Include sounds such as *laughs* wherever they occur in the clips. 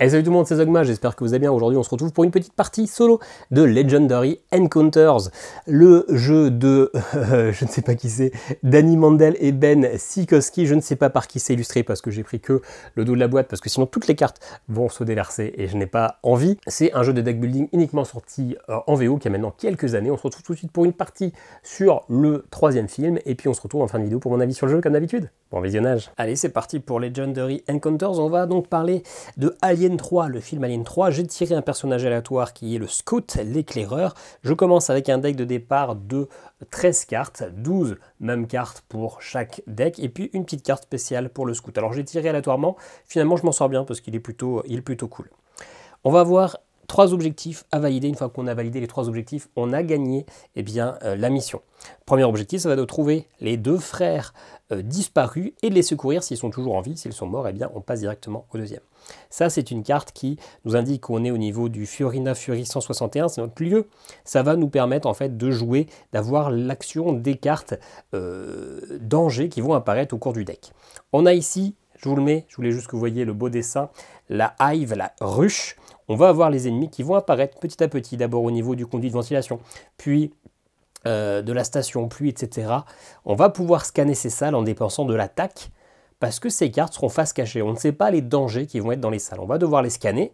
Eh, salut tout le monde, c'est Zogma, j'espère que vous allez bien. Aujourd'hui, on se retrouve pour une petite partie solo de Legendary Encounters, le jeu de, euh, *laughs* je ne sais pas qui c'est, Danny Mandel et Ben Sikoski. Je ne sais pas par qui c'est illustré parce que j'ai pris que le dos de la boîte, parce que sinon toutes les cartes vont se déverser et je n'ai pas envie. C'est un jeu de deck building uniquement sorti euh, en VO qui a maintenant quelques années. On se retrouve tout de suite pour une partie sur le troisième film et puis on se retrouve en fin de vidéo pour mon avis sur le jeu comme d'habitude. Bon visionnage. Allez, c'est parti pour Legendary Encounters. On va donc parler de Alien 3, le film Alien 3, j'ai tiré un personnage aléatoire qui est le Scout, l'éclaireur. Je commence avec un deck de départ de 13 cartes, 12 même cartes pour chaque deck, et puis une petite carte spéciale pour le Scout. Alors j'ai tiré aléatoirement, finalement je m'en sors bien parce qu'il est, plutôt, il plutôt cool. On va voir trois objectifs à valider. Une fois qu'on a validé les trois objectifs, on a gagné et eh bien, euh, la mission. Premier objectif, ça va de trouver les deux frères euh, disparus et de les secourir s'ils sont toujours en vie. S'ils sont morts, et eh bien, on passe directement au deuxième. Ça, c'est une carte qui nous indique qu'on est au niveau du Fiorina Fury 161, c'est notre lieu. Ça va nous permettre en fait de jouer, d'avoir l'action des cartes euh, dangers qui vont apparaître au cours du deck. On a ici, je vous le mets, je voulais juste que vous voyez le beau dessin, la hive, la ruche. On va avoir les ennemis qui vont apparaître petit à petit, d'abord au niveau du conduit de ventilation, puis euh, de la station pluie, etc. On va pouvoir scanner ces salles en dépensant de l'attaque parce que ces cartes seront face cachée. On ne sait pas les dangers qui vont être dans les salles. On va devoir les scanner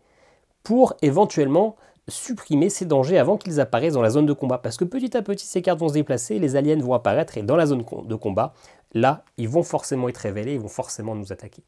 pour éventuellement supprimer ces dangers avant qu'ils apparaissent dans la zone de combat. Parce que petit à petit, ces cartes vont se déplacer, les aliens vont apparaître, et dans la zone de combat, là, ils vont forcément être révélés, ils vont forcément nous attaquer.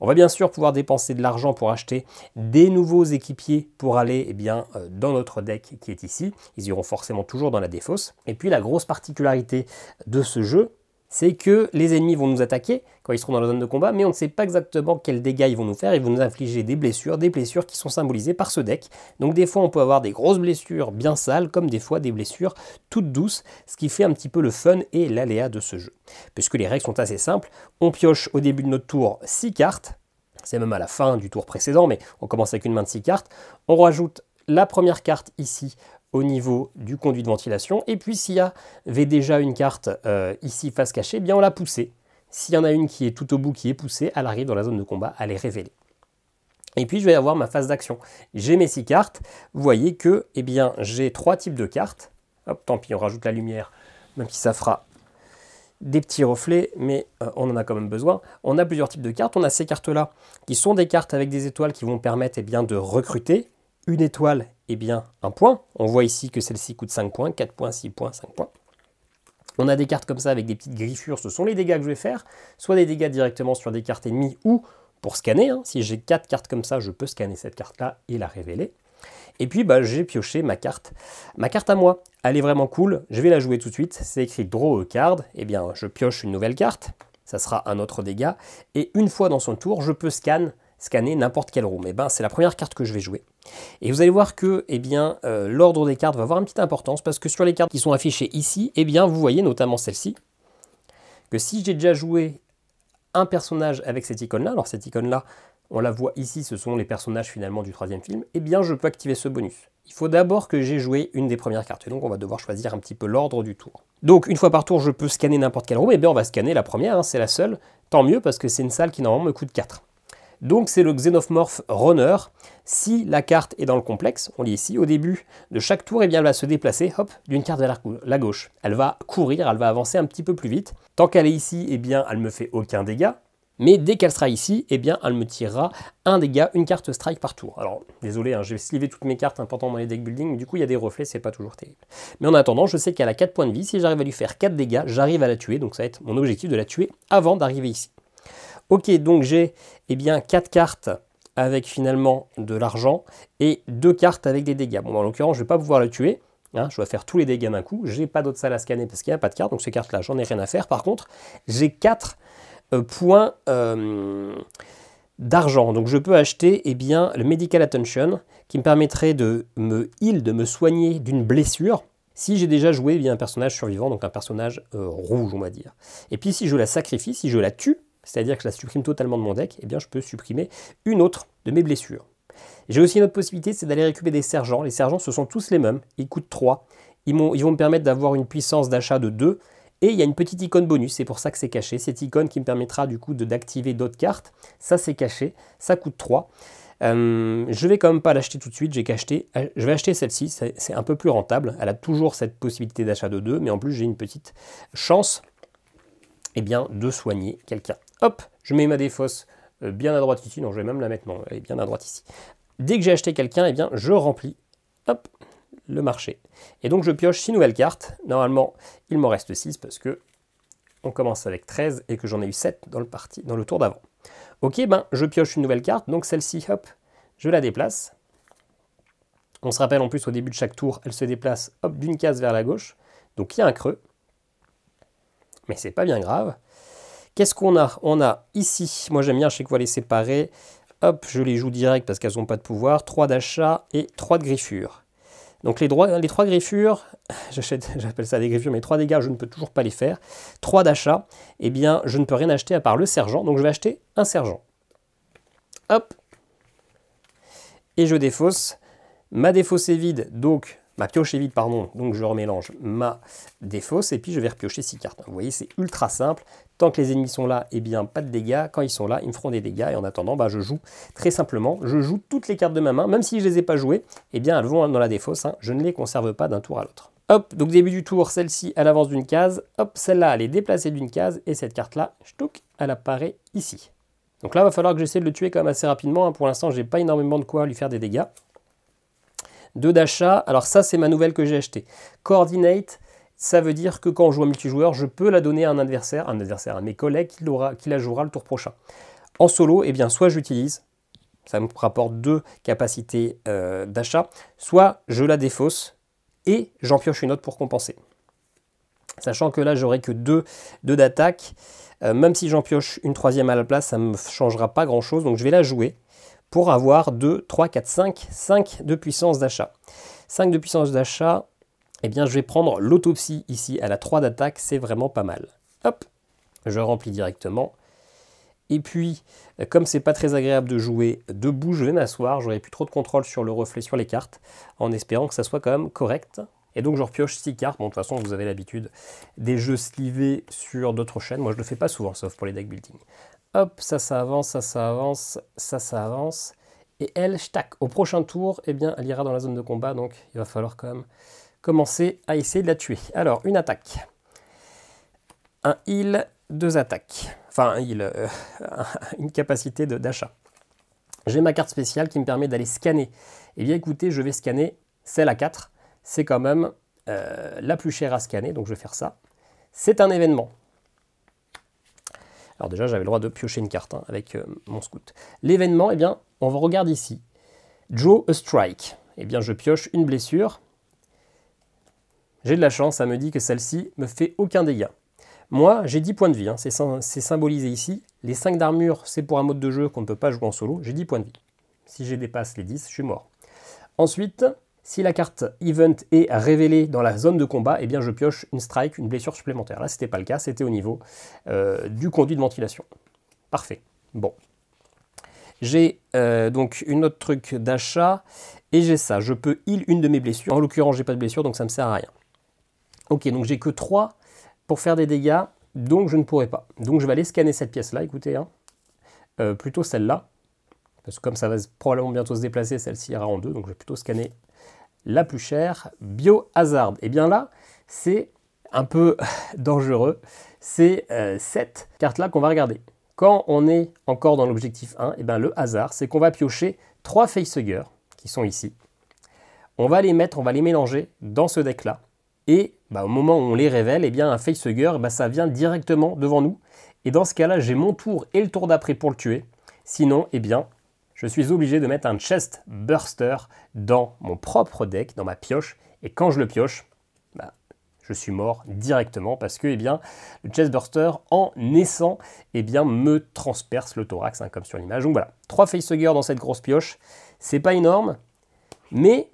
On va bien sûr pouvoir dépenser de l'argent pour acheter des nouveaux équipiers pour aller eh bien, euh, dans notre deck qui est ici. Ils iront forcément toujours dans la défausse. Et puis la grosse particularité de ce jeu, c'est que les ennemis vont nous attaquer quand ils seront dans la zone de combat, mais on ne sait pas exactement quels dégâts ils vont nous faire. Ils vont nous infliger des blessures, des blessures qui sont symbolisées par ce deck. Donc des fois, on peut avoir des grosses blessures bien sales, comme des fois des blessures toutes douces, ce qui fait un petit peu le fun et l'aléa de ce jeu. Puisque les règles sont assez simples, on pioche au début de notre tour 6 cartes, c'est même à la fin du tour précédent, mais on commence avec une main de 6 cartes. On rajoute la première carte ici niveau du conduit de ventilation. Et puis s'il y avait déjà une carte euh, ici face cachée, eh bien on l'a poussée. S'il y en a une qui est tout au bout, qui est poussée, elle arrive dans la zone de combat, elle est révélée. Et puis je vais avoir ma phase d'action. J'ai mes six cartes. Vous voyez que eh bien, j'ai trois types de cartes. Hop, tant pis, on rajoute la lumière, même si ça fera des petits reflets, mais euh, on en a quand même besoin. On a plusieurs types de cartes. On a ces cartes-là, qui sont des cartes avec des étoiles qui vont permettre et eh bien, de recruter. Une étoile eh bien, un point. On voit ici que celle-ci coûte 5 points, 4 points, 6 points, 5 points. On a des cartes comme ça avec des petites griffures, ce sont les dégâts que je vais faire, soit des dégâts directement sur des cartes ennemies ou pour scanner. Hein. Si j'ai 4 cartes comme ça, je peux scanner cette carte-là et la révéler. Et puis bah, j'ai pioché ma carte. Ma carte à moi, elle est vraiment cool, je vais la jouer tout de suite, c'est écrit draw a card, et eh bien je pioche une nouvelle carte, ça sera un autre dégât, et une fois dans son tour, je peux scanner n'importe quel room. Et eh bien c'est la première carte que je vais jouer. Et vous allez voir que eh bien, euh, l'ordre des cartes va avoir une petite importance parce que sur les cartes qui sont affichées ici, eh bien, vous voyez notamment celle-ci, que si j'ai déjà joué un personnage avec cette icône-là, alors cette icône-là, on la voit ici, ce sont les personnages finalement du troisième film, eh bien je peux activer ce bonus. Il faut d'abord que j'ai joué une des premières cartes, et donc on va devoir choisir un petit peu l'ordre du tour. Donc une fois par tour, je peux scanner n'importe quelle roue, et eh bien on va scanner la première, hein, c'est la seule, tant mieux parce que c'est une salle qui normalement me coûte 4. Donc c'est le Xenomorph runner. Si la carte est dans le complexe, on lit ici au début de chaque tour, eh bien, elle va se déplacer hop, d'une carte vers la gauche. Elle va courir, elle va avancer un petit peu plus vite. Tant qu'elle est ici, et eh bien, elle ne me fait aucun dégât. Mais dès qu'elle sera ici, eh bien, elle me tirera un dégât, une carte strike par tour. Alors, désolé, hein, j'ai slivé toutes mes cartes importantes dans les deck building, mais du coup, il y a des reflets, c'est pas toujours terrible. Mais en attendant, je sais qu'elle a 4 points de vie. Si j'arrive à lui faire 4 dégâts, j'arrive à la tuer. Donc, ça va être mon objectif de la tuer avant d'arriver ici. Ok, donc j'ai eh bien 4 cartes avec finalement de l'argent et deux cartes avec des dégâts. Bon, en l'occurrence, je ne vais pas pouvoir le tuer. Hein, je dois faire tous les dégâts d'un coup. J'ai pas d'autre salle à scanner parce qu'il n'y a pas de carte. Donc ces cartes-là, j'en ai rien à faire. Par contre, j'ai 4 euh, points euh, d'argent. Donc je peux acheter eh bien, le Medical Attention qui me permettrait de me heal, de me soigner d'une blessure. Si j'ai déjà joué eh bien, un personnage survivant, donc un personnage euh, rouge, on va dire. Et puis si je la sacrifie, si je la tue, c'est-à-dire que je la supprime totalement de mon deck, et eh bien je peux supprimer une autre de mes blessures. J'ai aussi une autre possibilité, c'est d'aller récupérer des sergents. Les sergents, ce sont tous les mêmes, ils coûtent 3. Ils, vont me permettre d'avoir une puissance d'achat de 2. Et il y a une petite icône bonus, c'est pour ça que c'est caché. Cette icône qui me permettra du coup d'activer d'autres cartes. Ça c'est caché, ça coûte 3. Je euh, je vais quand même pas l'acheter tout de suite, j'ai euh, je vais acheter celle-ci, c'est un peu plus rentable, elle a toujours cette possibilité d'achat de 2, mais en plus j'ai une petite chance eh bien, de soigner quelqu'un hop, je mets ma défausse euh, bien à droite ici, non, je vais même la mettre, non, bien à droite ici. Dès que j'ai acheté quelqu'un, eh bien, je remplis, hop, le marché. Et donc, je pioche 6 nouvelles cartes. Normalement, il m'en reste 6 parce que on commence avec 13 et que j'en ai eu 7 dans le, parti, dans le tour d'avant. Ok, ben, je pioche une nouvelle carte, donc celle-ci, hop, je la déplace. On se rappelle en plus au début de chaque tour, elle se déplace hop d'une case vers la gauche. Donc il y a un creux. Mais c'est pas bien grave. Qu'est-ce qu'on a On a ici, moi j'aime bien je chaque les séparer. Hop, je les joue direct parce qu'elles n'ont pas de pouvoir. 3 d'achat et 3 de griffure. Donc les, droits, les 3 griffures, *laughs* j'appelle ça des griffures, mais 3 dégâts, je ne peux toujours pas les faire. 3 d'achat, eh bien je ne peux rien acheter à part le sergent, donc je vais acheter un sergent. Hop Et je défausse. Ma défausse est vide, donc ma pioche est vide, pardon, donc je remélange ma défausse et puis je vais repiocher 6 cartes. Vous voyez, c'est ultra simple. Tant que les ennemis sont là, eh bien, pas de dégâts. Quand ils sont là, ils me feront des dégâts. Et en attendant, bah, je joue très simplement. Je joue toutes les cartes de ma main, même si je ne les ai pas jouées, eh bien, elles vont hein, dans la défausse. Hein. Je ne les conserve pas d'un tour à l'autre. Hop, donc début du tour, celle-ci, elle avance d'une case. Hop, celle-là, elle est déplacée d'une case. Et cette carte-là, elle apparaît ici. Donc là, il va falloir que j'essaie de le tuer quand même assez rapidement. Hein. Pour l'instant, n'ai pas énormément de quoi lui faire des dégâts. 2 d'achat. Alors ça, c'est ma nouvelle que j'ai achetée. Coordinate, ça veut dire que quand je joue en multijoueur, je peux la donner à un adversaire, un adversaire, à mes collègues qui, qui la jouera le tour prochain. En solo, eh bien, soit j'utilise, ça me rapporte deux capacités euh, d'achat, soit je la défausse et j'en pioche une autre pour compenser. Sachant que là, j'aurai que deux, deux d'attaque. Euh, même si j'en pioche une troisième à la place, ça ne me changera pas grand-chose. Donc je vais la jouer pour avoir 2, 3, 4, 5, 5 de puissance d'achat. 5 de puissance d'achat, et eh bien je vais prendre l'autopsie ici à la 3 d'attaque, c'est vraiment pas mal. Hop, je remplis directement. Et puis, comme c'est pas très agréable de jouer debout, je vais m'asseoir, j'aurai plus trop de contrôle sur le reflet sur les cartes, en espérant que ça soit quand même correct. Et donc je repioche 6 cartes, bon de toute façon vous avez l'habitude des jeux slivés sur d'autres chaînes, moi je le fais pas souvent sauf pour les deck building. Hop, ça, ça avance, ça, ça avance, ça, ça avance. Et elle, au prochain tour, eh bien, elle ira dans la zone de combat, donc il va falloir quand même commencer à essayer de la tuer. Alors, une attaque. Un heal, deux attaques. Enfin, un euh, *laughs* une capacité d'achat. J'ai ma carte spéciale qui me permet d'aller scanner. Eh bien, écoutez, je vais scanner celle à 4. C'est quand même euh, la plus chère à scanner, donc je vais faire ça. C'est un événement. Alors déjà, j'avais le droit de piocher une carte hein, avec euh, mon scout. L'événement, eh bien, on regarde ici. Draw a strike. Eh bien, je pioche une blessure. J'ai de la chance, ça me dit que celle-ci me fait aucun dégât. Moi, j'ai 10 points de vie, hein. c'est symbolisé ici. Les 5 d'armure, c'est pour un mode de jeu qu'on ne peut pas jouer en solo, j'ai 10 points de vie. Si je dépasse les 10, je suis mort. Ensuite, si la carte Event est révélée dans la zone de combat, eh bien je pioche une strike, une blessure supplémentaire. Là, ce n'était pas le cas, c'était au niveau euh, du conduit de ventilation. Parfait. Bon. J'ai euh, donc une autre truc d'achat et j'ai ça. Je peux heal une de mes blessures. En l'occurrence, j'ai pas de blessure, donc ça me sert à rien. Ok, donc j'ai que 3 pour faire des dégâts, donc je ne pourrai pas. Donc je vais aller scanner cette pièce-là, écoutez, hein. euh, plutôt celle-là parce que comme ça va probablement bientôt se déplacer, celle-ci ira en deux, donc je vais plutôt scanner la plus chère, Biohazard. Et eh bien là, c'est un peu *laughs* dangereux, c'est euh, cette carte-là qu'on va regarder. Quand on est encore dans l'objectif 1, et eh bien le hasard, c'est qu'on va piocher trois facehuggers qui sont ici. On va les mettre, on va les mélanger dans ce deck-là. Et bah, au moment où on les révèle, et eh bien un facehugger, bah, ça vient directement devant nous. Et dans ce cas-là, j'ai mon tour et le tour d'après pour le tuer. Sinon, eh bien, je suis obligé de mettre un chest burster dans mon propre deck, dans ma pioche. Et quand je le pioche, bah, je suis mort directement parce que eh bien, le chest burster, en naissant, eh bien, me transperce le thorax, hein, comme sur l'image. Donc voilà, trois facehugger dans cette grosse pioche. C'est pas énorme, mais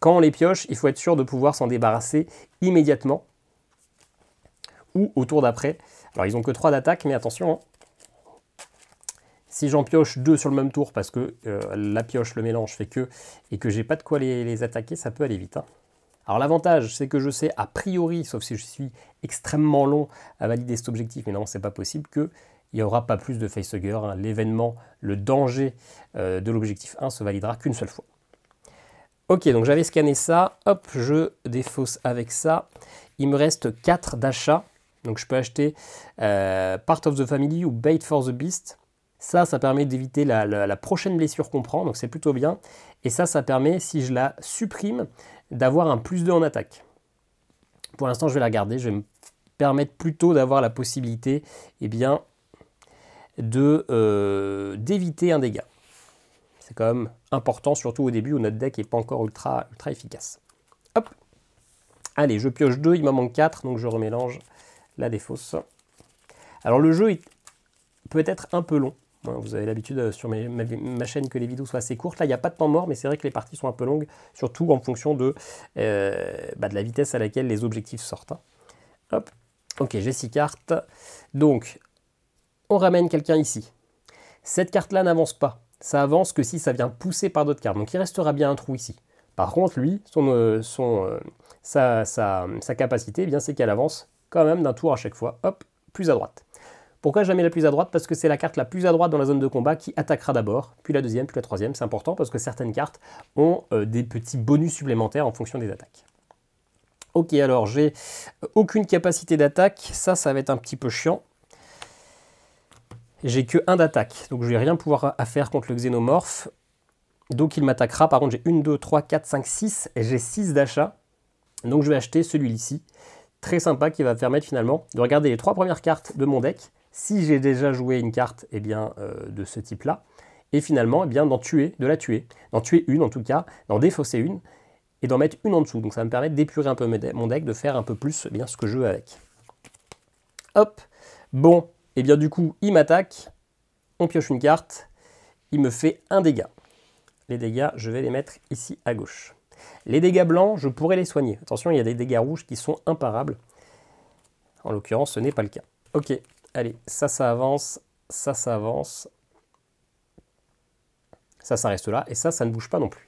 quand on les pioche, il faut être sûr de pouvoir s'en débarrasser immédiatement ou au tour d'après. Alors ils ont que 3 d'attaque, mais attention, hein, si j'en pioche deux sur le même tour parce que euh, la pioche, le mélange fait que, et que j'ai pas de quoi les, attaquer, ça peut aller vite. Hein. Alors l'avantage, c'est que je sais a priori, sauf si je suis extrêmement long à valider cet objectif, mais non, c'est pas possible, qu'il n'y aura pas plus de face Hein. L'événement, le danger euh, de l'objectif 1 se validera qu'une seule fois. Ok, donc j'avais scanné ça, hop, je défausse avec ça. Il me reste 4 d'achat, donc je peux acheter euh, Part of the Family ou Bait for the Beast. Ça, ça permet d'éviter la, prochaine blessure qu'on prend, donc c'est plutôt bien. Et ça, ça permet, si je la supprime, d'avoir un plus 2 en attaque. Pour l'instant, je vais la garder. Je vais me permettre plutôt d'avoir la possibilité eh bien, de, euh, d'éviter un dégât. C'est quand même important, surtout au début où notre deck n'est pas encore ultra, ultra efficace. Hop Allez, je pioche 2, il m'en manque 4, donc je remélange la défausse. Alors le jeu peut être un peu long. Hein, vous avez l'habitude euh, sur ma, chaîne que les vidéos soient assez courtes. Là, il n'y a pas de temps mort, mais c'est vrai que les parties sont un peu longues, surtout en fonction de, euh, bah, la vitesse à laquelle les objectifs sortent. Hein. Hop. Ok, j'ai 6 cartes. Donc, on ramène quelqu'un ici. Cette carte-là n'avance pas. Ça avance que si ça vient pousser par d'autres cartes. Donc, il restera bien un trou ici. Par contre, lui, euh, sa, capacité, eh bien c'est qu'elle avance quand même d'un tour à chaque fois. Hop, plus à droite. Pourquoi jamais la plus à droite Parce que c'est la carte la plus à droite dans la zone de combat qui attaquera d'abord, puis la deuxième, puis la troisième. C'est important parce que certaines cartes ont euh, des petits bonus supplémentaires en fonction des attaques. Ok, alors j'ai euh, aucune capacité d'attaque. Ça, ça va être un petit peu chiant. J'ai que 1 d'attaque, donc je vais rien pouvoir à faire contre le xénomorphe. Donc il m'attaquera. Par contre, j'ai 1, 2, 3, 4, 5, 6. Et j'ai 6 d'achat. Donc je vais acheter celui-ci. Très sympa qui va me permettre finalement de regarder les trois premières cartes de mon deck si j'ai déjà joué une carte eh bien, euh, de ce type-là, et finalement eh bien, d'en tuer, de la tuer, d'en tuer une en tout cas, d'en défausser une, et d'en mettre une en dessous. Donc ça me permet d'épurer un peu mon deck, de faire un peu plus eh bien, ce que je veux avec. Hop Bon, et bien du coup, il m'attaque, on pioche une carte, il me fait un dégât. Les dégâts, je vais les mettre ici à gauche. Les dégâts blancs, je pourrais les soigner. Attention, il y a des dégâts rouges qui sont imparables. En l'occurrence, ce n'est pas le cas. Ok, Allez, ça, ça avance, ça, ça avance. Ça, ça reste là. Et ça, ça ne bouge pas non plus.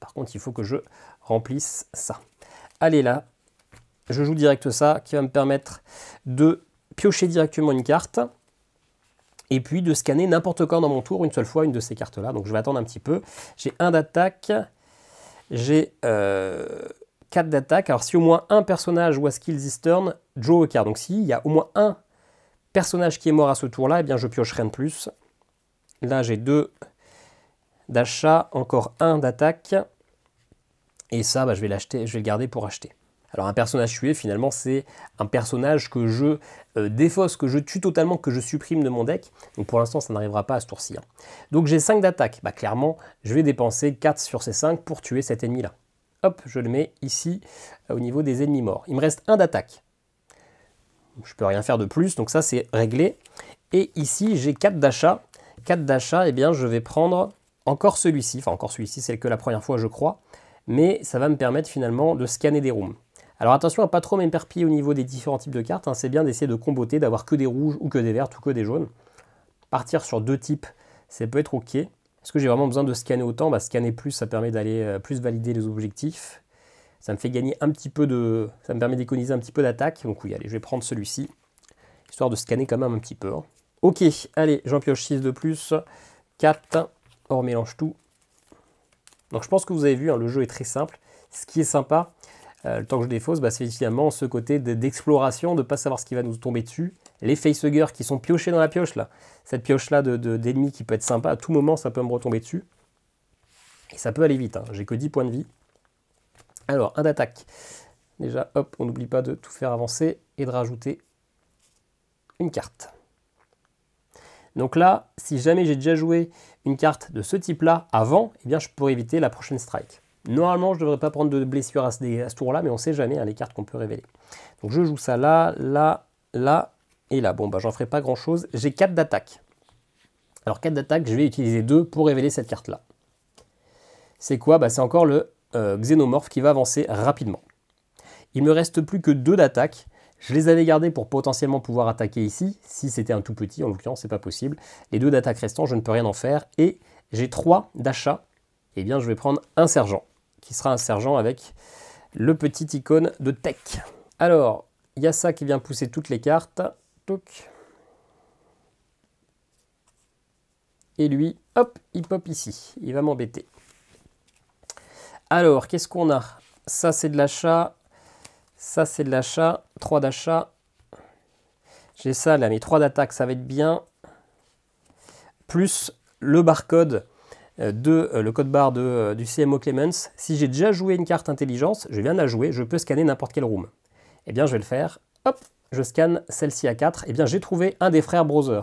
Par contre, il faut que je remplisse ça. Allez, là, je joue direct ça, qui va me permettre de piocher directement une carte et puis de scanner n'importe quand dans mon tour, une seule fois, une de ces cartes-là. Donc je vais attendre un petit peu. J'ai un d'attaque, j'ai euh, quatre d'attaque. Alors si au moins un personnage ou à skills is turn, draw a Donc s'il y a au moins un Personnage qui est mort à ce tour-là, eh bien je pioche rien de plus. Là, j'ai deux d'achat, encore un d'attaque. Et ça, bah, je vais l'acheter, je vais le garder pour acheter. Alors un personnage tué, finalement, c'est un personnage que je euh, défausse, que je tue totalement, que je supprime de mon deck. Donc pour l'instant, ça n'arrivera pas à ce tour-ci. Hein. Donc j'ai 5 d'attaque. Bah, clairement, je vais dépenser 4 sur ces 5 pour tuer cet ennemi-là. Hop, je le mets ici, euh, au niveau des ennemis morts. Il me reste 1 d'attaque je ne peux rien faire de plus, donc ça c'est réglé. Et ici j'ai 4 d'achat. 4 d'achat, et eh bien je vais prendre encore celui-ci, enfin encore celui-ci, c'est que la première fois je crois, mais ça va me permettre finalement de scanner des rooms. Alors attention à ne pas trop m'éperpiller au niveau des différents types de cartes, hein. c'est bien d'essayer de comboter, d'avoir que des rouges ou que des vertes ou que des jaunes. Partir sur deux types, ça peut être ok. Est-ce que j'ai vraiment besoin de scanner autant bah, Scanner plus, ça permet d'aller euh, plus valider les objectifs. Ça me fait gagner un petit peu de. Ça me permet d'économiser un petit peu d'attaque. Donc oui, allez, je vais prendre celui-ci. Histoire de scanner quand même un petit peu. Hein. Ok, allez, j'en pioche 6 de plus. 4. On mélange tout. Donc je pense que vous avez vu, hein, le jeu est très simple. Ce qui est sympa, euh, le temps que je défausse, bah, c'est finalement ce côté d'exploration, de ne pas savoir ce qui va nous tomber dessus. Les facehuggers qui sont piochés dans la pioche là. Cette pioche là d'ennemis de, qui peut être sympa, à tout moment ça peut me retomber dessus. Et ça peut aller vite, hein. j'ai que 10 points de vie. Alors, un d'attaque. Déjà, hop, on n'oublie pas de tout faire avancer et de rajouter une carte. Donc là, si jamais j'ai déjà joué une carte de ce type-là avant, eh bien je pourrais éviter la prochaine strike. Normalement, je ne devrais pas prendre de blessure à ce, tour-là, mais on ne sait jamais hein, les cartes qu'on peut révéler. Donc je joue ça là, là, là et là. Bon, bah j'en ferai pas grand-chose. J'ai 4 d'attaque. Alors 4 d'attaque, je vais utiliser 2 pour révéler cette carte-là. C'est quoi bah, C'est encore le euh, xénomorphe qui va avancer rapidement. Il me reste plus que deux d'attaque. Je les avais gardés pour potentiellement pouvoir attaquer ici. Si c'était un tout petit, en l'occurrence, c'est pas possible. Les deux d'attaque restants, je ne peux rien en faire. Et j'ai trois d'achat. Eh bien, je vais prendre un sergent, qui sera un sergent avec le petit icône de tech. Alors, il y a ça qui vient pousser toutes les cartes. Et lui, hop, il pop ici. Il va m'embêter. Alors, qu'est-ce qu'on a Ça, c'est de l'achat. Ça, c'est de l'achat. 3 d'achat. J'ai ça là, mes 3 d'attaque, ça va être bien. Plus le barcode euh, de euh, le code barre euh, du CMO Clemens. Si j'ai déjà joué une carte intelligence, je viens de la jouer, je peux scanner n'importe quel room. Eh bien, je vais le faire. Hop, je scanne celle-ci à 4. Eh bien, j'ai trouvé un des frères Browser.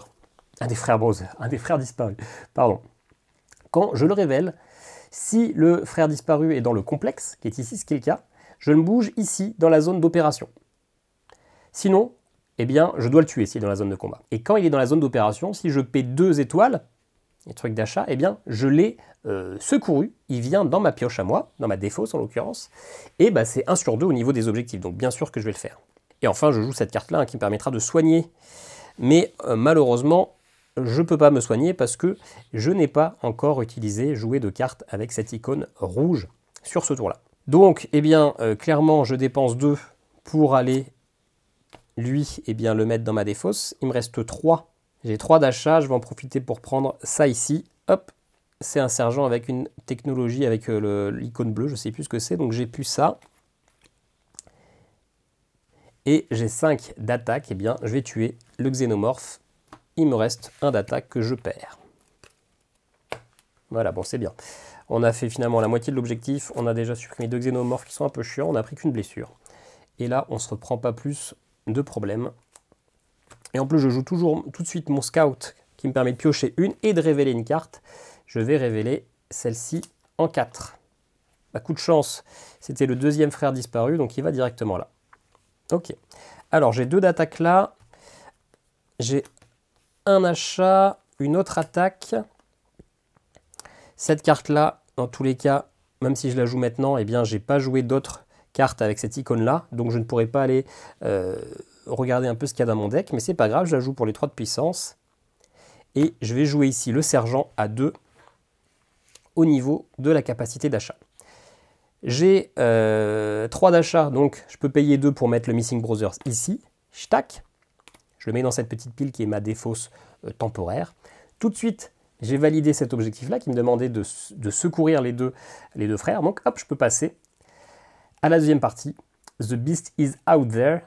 Un des frères Browser, un des frères disparus. Pardon. Quand je le révèle, si le frère disparu est dans le complexe, qui est ici, ce qui est le cas, je ne bouge ici, dans la zone d'opération. Sinon, eh bien, je dois le tuer s'il est dans la zone de combat. Et quand il est dans la zone d'opération, si je paie deux étoiles, les trucs d'achat, eh bien, je l'ai euh, secouru. Il vient dans ma pioche à moi, dans ma défausse en l'occurrence. Et bah, c'est 1 sur 2 au niveau des objectifs, donc bien sûr que je vais le faire. Et enfin, je joue cette carte-là hein, qui me permettra de soigner. Mais euh, malheureusement, je ne peux pas me soigner parce que je n'ai pas encore utilisé jouer de cartes avec cette icône rouge sur ce tour-là. Donc, eh bien, euh, clairement, je dépense 2 pour aller, lui, eh bien, le mettre dans ma défausse. Il me reste 3. J'ai 3 d'achat, je vais en profiter pour prendre ça ici. Hop, c'est un sergent avec une technologie, avec euh, l'icône bleue, je ne sais plus ce que c'est. Donc, j'ai plus ça. Et j'ai 5 d'attaque, eh bien, je vais tuer le xénomorphe il me reste un d'attaque que je perds. Voilà, bon, c'est bien. On a fait finalement la moitié de l'objectif, on a déjà supprimé deux xénomorphes qui sont un peu chiants, on n'a pris qu'une blessure. Et là, on ne se reprend pas plus de problèmes. Et en plus, je joue toujours tout de suite mon scout qui me permet de piocher une et de révéler une carte. Je vais révéler celle-ci en 4. Bah, coup de chance, c'était le deuxième frère disparu, donc il va directement là. Ok. Alors, j'ai deux d'attaque là. J'ai un achat, une autre attaque. Cette carte-là, dans tous les cas, même si je la joue maintenant, eh bien, j'ai pas joué d'autres cartes avec cette icône-là, donc je ne pourrais pas aller euh, regarder un peu ce qu'il y a dans mon deck, mais c'est pas grave, je la joue pour les 3 de puissance. Et je vais jouer ici le sergent à 2 au niveau de la capacité d'achat. J'ai 3 euh, d'achat, donc je peux payer 2 pour mettre le Missing Brothers ici, tac. Je le mets dans cette petite pile qui est ma défausse euh, temporaire. Tout de suite, j'ai validé cet objectif-là qui me demandait de, secourir les deux, les deux frères. Donc hop, je peux passer à la deuxième partie. The Beast is out there.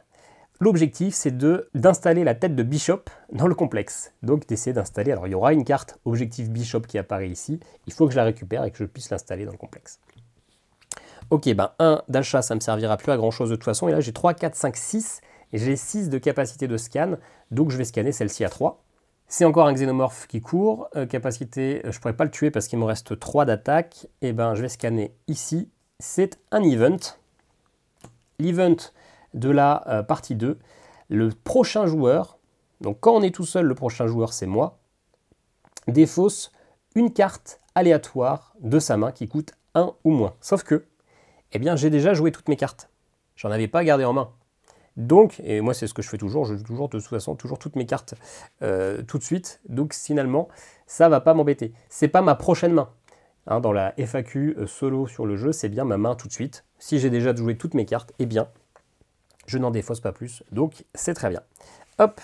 L'objectif, c'est d'installer la tête de Bishop dans le complexe. Donc d'essayer d'installer. Alors il y aura une carte objectif Bishop qui apparaît ici. Il faut que je la récupère et que je puisse l'installer dans le complexe. Ok, ben 1 d'achat, ça ne me servira plus à grand chose de toute façon. Et là, j'ai 3, 4, 5, 6 j'ai 6 de capacité de scan, donc je vais scanner celle-ci à 3. C'est encore un xénomorphe qui court, euh, capacité, euh, je ne pourrais pas le tuer parce qu'il me reste 3 d'attaque, et eh ben je vais scanner ici, c'est un event. L'event de la euh, partie 2, le prochain joueur, donc quand on est tout seul, le prochain joueur c'est moi, défausse une carte aléatoire de sa main qui coûte 1 ou moins. Sauf que, eh bien j'ai déjà joué toutes mes cartes. J'en avais pas gardé en main. Donc, et moi c'est ce que je fais toujours, je joue toujours de toute façon toujours toutes mes cartes euh, tout de suite. Donc finalement, ça va pas m'embêter. C'est pas ma prochaine main. Hein, dans la FAQ euh, solo sur le jeu, c'est bien ma main tout de suite. Si j'ai déjà joué toutes mes cartes, eh bien, je n'en défausse pas plus. Donc c'est très bien. Hop,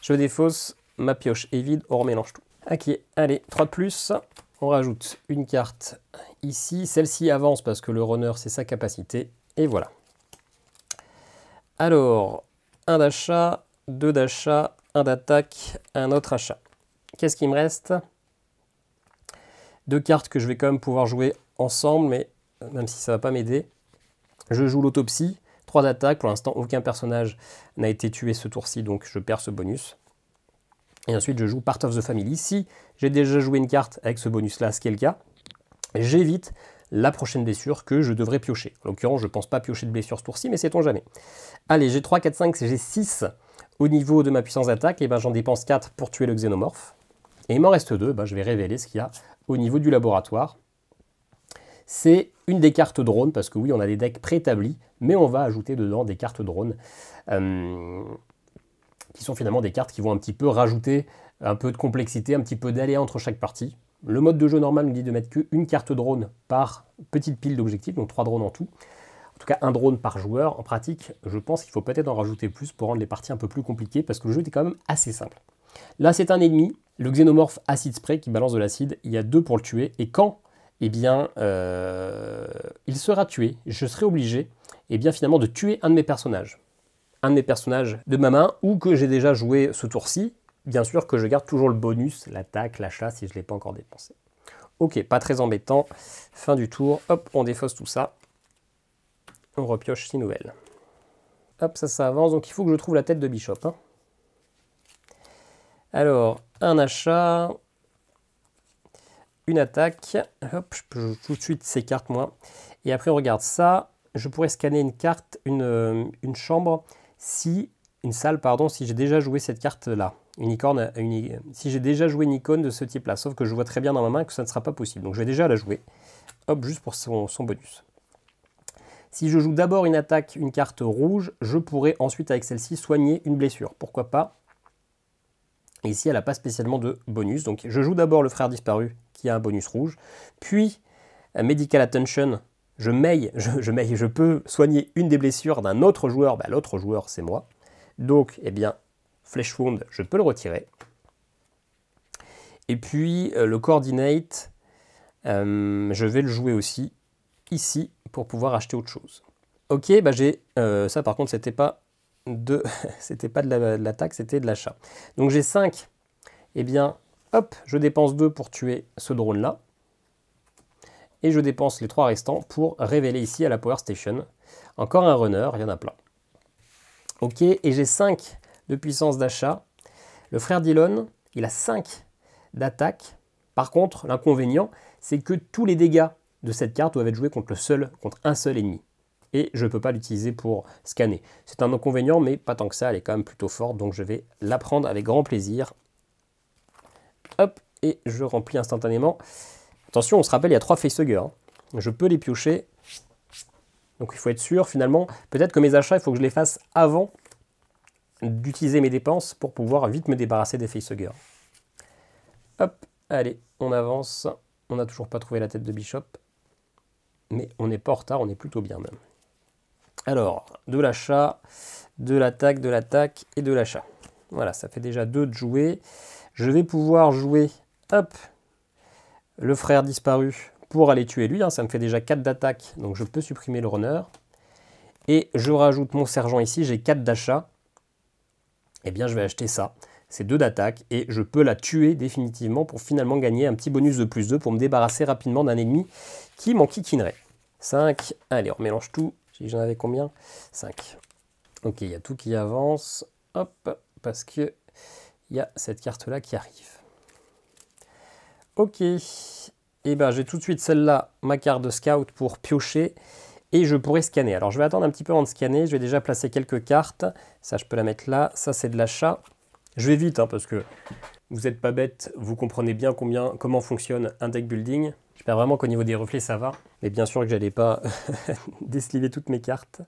je défausse, ma pioche est vide, on remélange tout. Ok, allez, 3 de plus. On rajoute une carte ici. Celle-ci avance parce que le runner, c'est sa capacité. Et voilà. Alors, un d'achat, deux d'achat, un d'attaque, un autre achat. Qu'est-ce qui me reste Deux cartes que je vais quand même pouvoir jouer ensemble, mais euh, même si ça ne va pas m'aider. Je joue l'autopsie, trois d'attaque. Pour l'instant, aucun personnage n'a été tué ce tour-ci, donc je perds ce bonus. Et ensuite, je joue Part of the Family. Si j'ai déjà joué une carte avec ce bonus-là, ce qui est le cas, j'évite la prochaine blessure que je devrais piocher. En l'occurrence, je ne pense pas piocher de blessure ce tour-ci, mais sait-on jamais. Allez, j'ai 3, 4, 5, j'ai 6 au niveau de ma puissance d'attaque, et eh ben j'en dépense 4 pour tuer le xénomorphe. Et il m'en reste 2, bah, je vais révéler ce qu'il y a au niveau du laboratoire. C'est une des cartes drone parce que oui, on a des decks préétablis, mais on va ajouter dedans des cartes drones, euh, qui sont finalement des cartes qui vont un petit peu rajouter un peu de complexité, un petit peu d'aléa entre chaque partie. Le mode de jeu normal nous dit de mettre qu'une carte drone par petite pile d'objectifs, donc trois drones en tout. En tout cas, un drone par joueur. En pratique, je pense qu'il faut peut-être en rajouter plus pour rendre les parties un peu plus compliquées, parce que le jeu était quand même assez simple. Là, c'est un ennemi, le xénomorphe acide spray qui balance de l'acide. Il y a deux pour le tuer. Et quand eh bien, euh, il sera tué. Je serai obligé, eh bien, finalement, de tuer un de mes personnages. Un de mes personnages de ma main, ou que j'ai déjà joué ce tour-ci, bien sûr que je garde toujours le bonus, l'attaque, l'achat, si je ne l'ai pas encore dépensé. Ok, pas très embêtant. Fin du tour. Hop, on défausse tout ça. On repioche 6 nouvelles. Hop, ça, ça avance. Donc il faut que je trouve la tête de Bishop. Hein. Alors, un achat. Une attaque. Hop, je peux tout de suite ces cartes, moi. Et après, on regarde ça. Je pourrais scanner une carte, une, euh, une chambre, si... Une salle, pardon, si j'ai déjà joué cette carte-là une euh, si j'ai déjà joué une icône de ce type-là, sauf que je vois très bien dans ma main que ça ne sera pas possible. Donc je vais déjà la jouer, hop, juste pour son, bonus. Si je joue d'abord une attaque, une carte rouge, je pourrais ensuite avec celle-ci soigner une blessure. Pourquoi pas Ici, elle n'a pas spécialement de bonus. Donc je joue d'abord le frère disparu, qui a un bonus rouge, puis euh, Medical Attention, je *laughs* je, je peux soigner une des blessures d'un autre joueur, bah, l'autre joueur c'est moi. Donc, eh bien, Flash Wound, je peux le retirer. Et puis euh, le Coordinate, euh, je vais le jouer aussi ici pour pouvoir acheter autre chose. Ok, bah j'ai euh, ça par contre, c'était pas de *laughs* c'était pas de l'attaque, c'était de l'achat. Donc j'ai 5. Eh bien, hop, je dépense 2 pour tuer ce drone là. Et je dépense les 3 restants pour révéler ici à la Power Station. Encore un runner, il y en a plein. Ok, et j'ai 5 de puissance d'achat. Le frère Dylan, il a 5 d'attaque. Par contre, l'inconvénient, c'est que tous les dégâts de cette carte doivent être joués contre, le seul, contre un seul ennemi. Et je ne peux pas l'utiliser pour scanner. C'est un inconvénient, mais pas tant que ça, elle est quand même plutôt forte, donc je vais la prendre avec grand plaisir. Hop, et je remplis instantanément. Attention, on se rappelle, il y a trois facehuggers. Hein. Je peux les piocher. Donc il faut être sûr, finalement, peut-être que mes achats, il faut que je les fasse avant d'utiliser mes dépenses pour pouvoir vite me débarrasser des facehuggers. Hop, allez, on avance. On n'a toujours pas trouvé la tête de Bishop. Mais on n'est pas en retard, on est plutôt bien même. Alors, de l'achat, de l'attaque, de l'attaque et de l'achat. Voilà, ça fait déjà deux de jouer. Je vais pouvoir jouer, hop, le frère disparu pour aller tuer lui. Hein. ça me fait déjà quatre d'attaque, donc je peux supprimer le runner. Et je rajoute mon sergent ici, j'ai quatre d'achat eh bien je vais acheter ça, ces deux d'attaque, et je peux la tuer définitivement pour finalement gagner un petit bonus de plus 2 pour me débarrasser rapidement d'un ennemi qui m'enquiquinerait. 5, allez, on mélange tout, j'en avais combien 5. Ok, il y a tout qui avance, hop, parce que il y a cette carte-là qui arrive. Ok, et eh ben j'ai tout de suite celle-là, ma carte de scout pour piocher et je pourrais scanner. Alors je vais attendre un petit peu avant de scanner, je vais déjà placer quelques cartes, ça je peux la mettre là, ça c'est de l'achat. Je vais vite hein, parce que vous n'êtes pas bête, vous comprenez bien combien, comment fonctionne un deck building. J'espère vraiment qu'au niveau des reflets ça va, mais bien sûr que j'allais pas *laughs* décliner toutes mes cartes.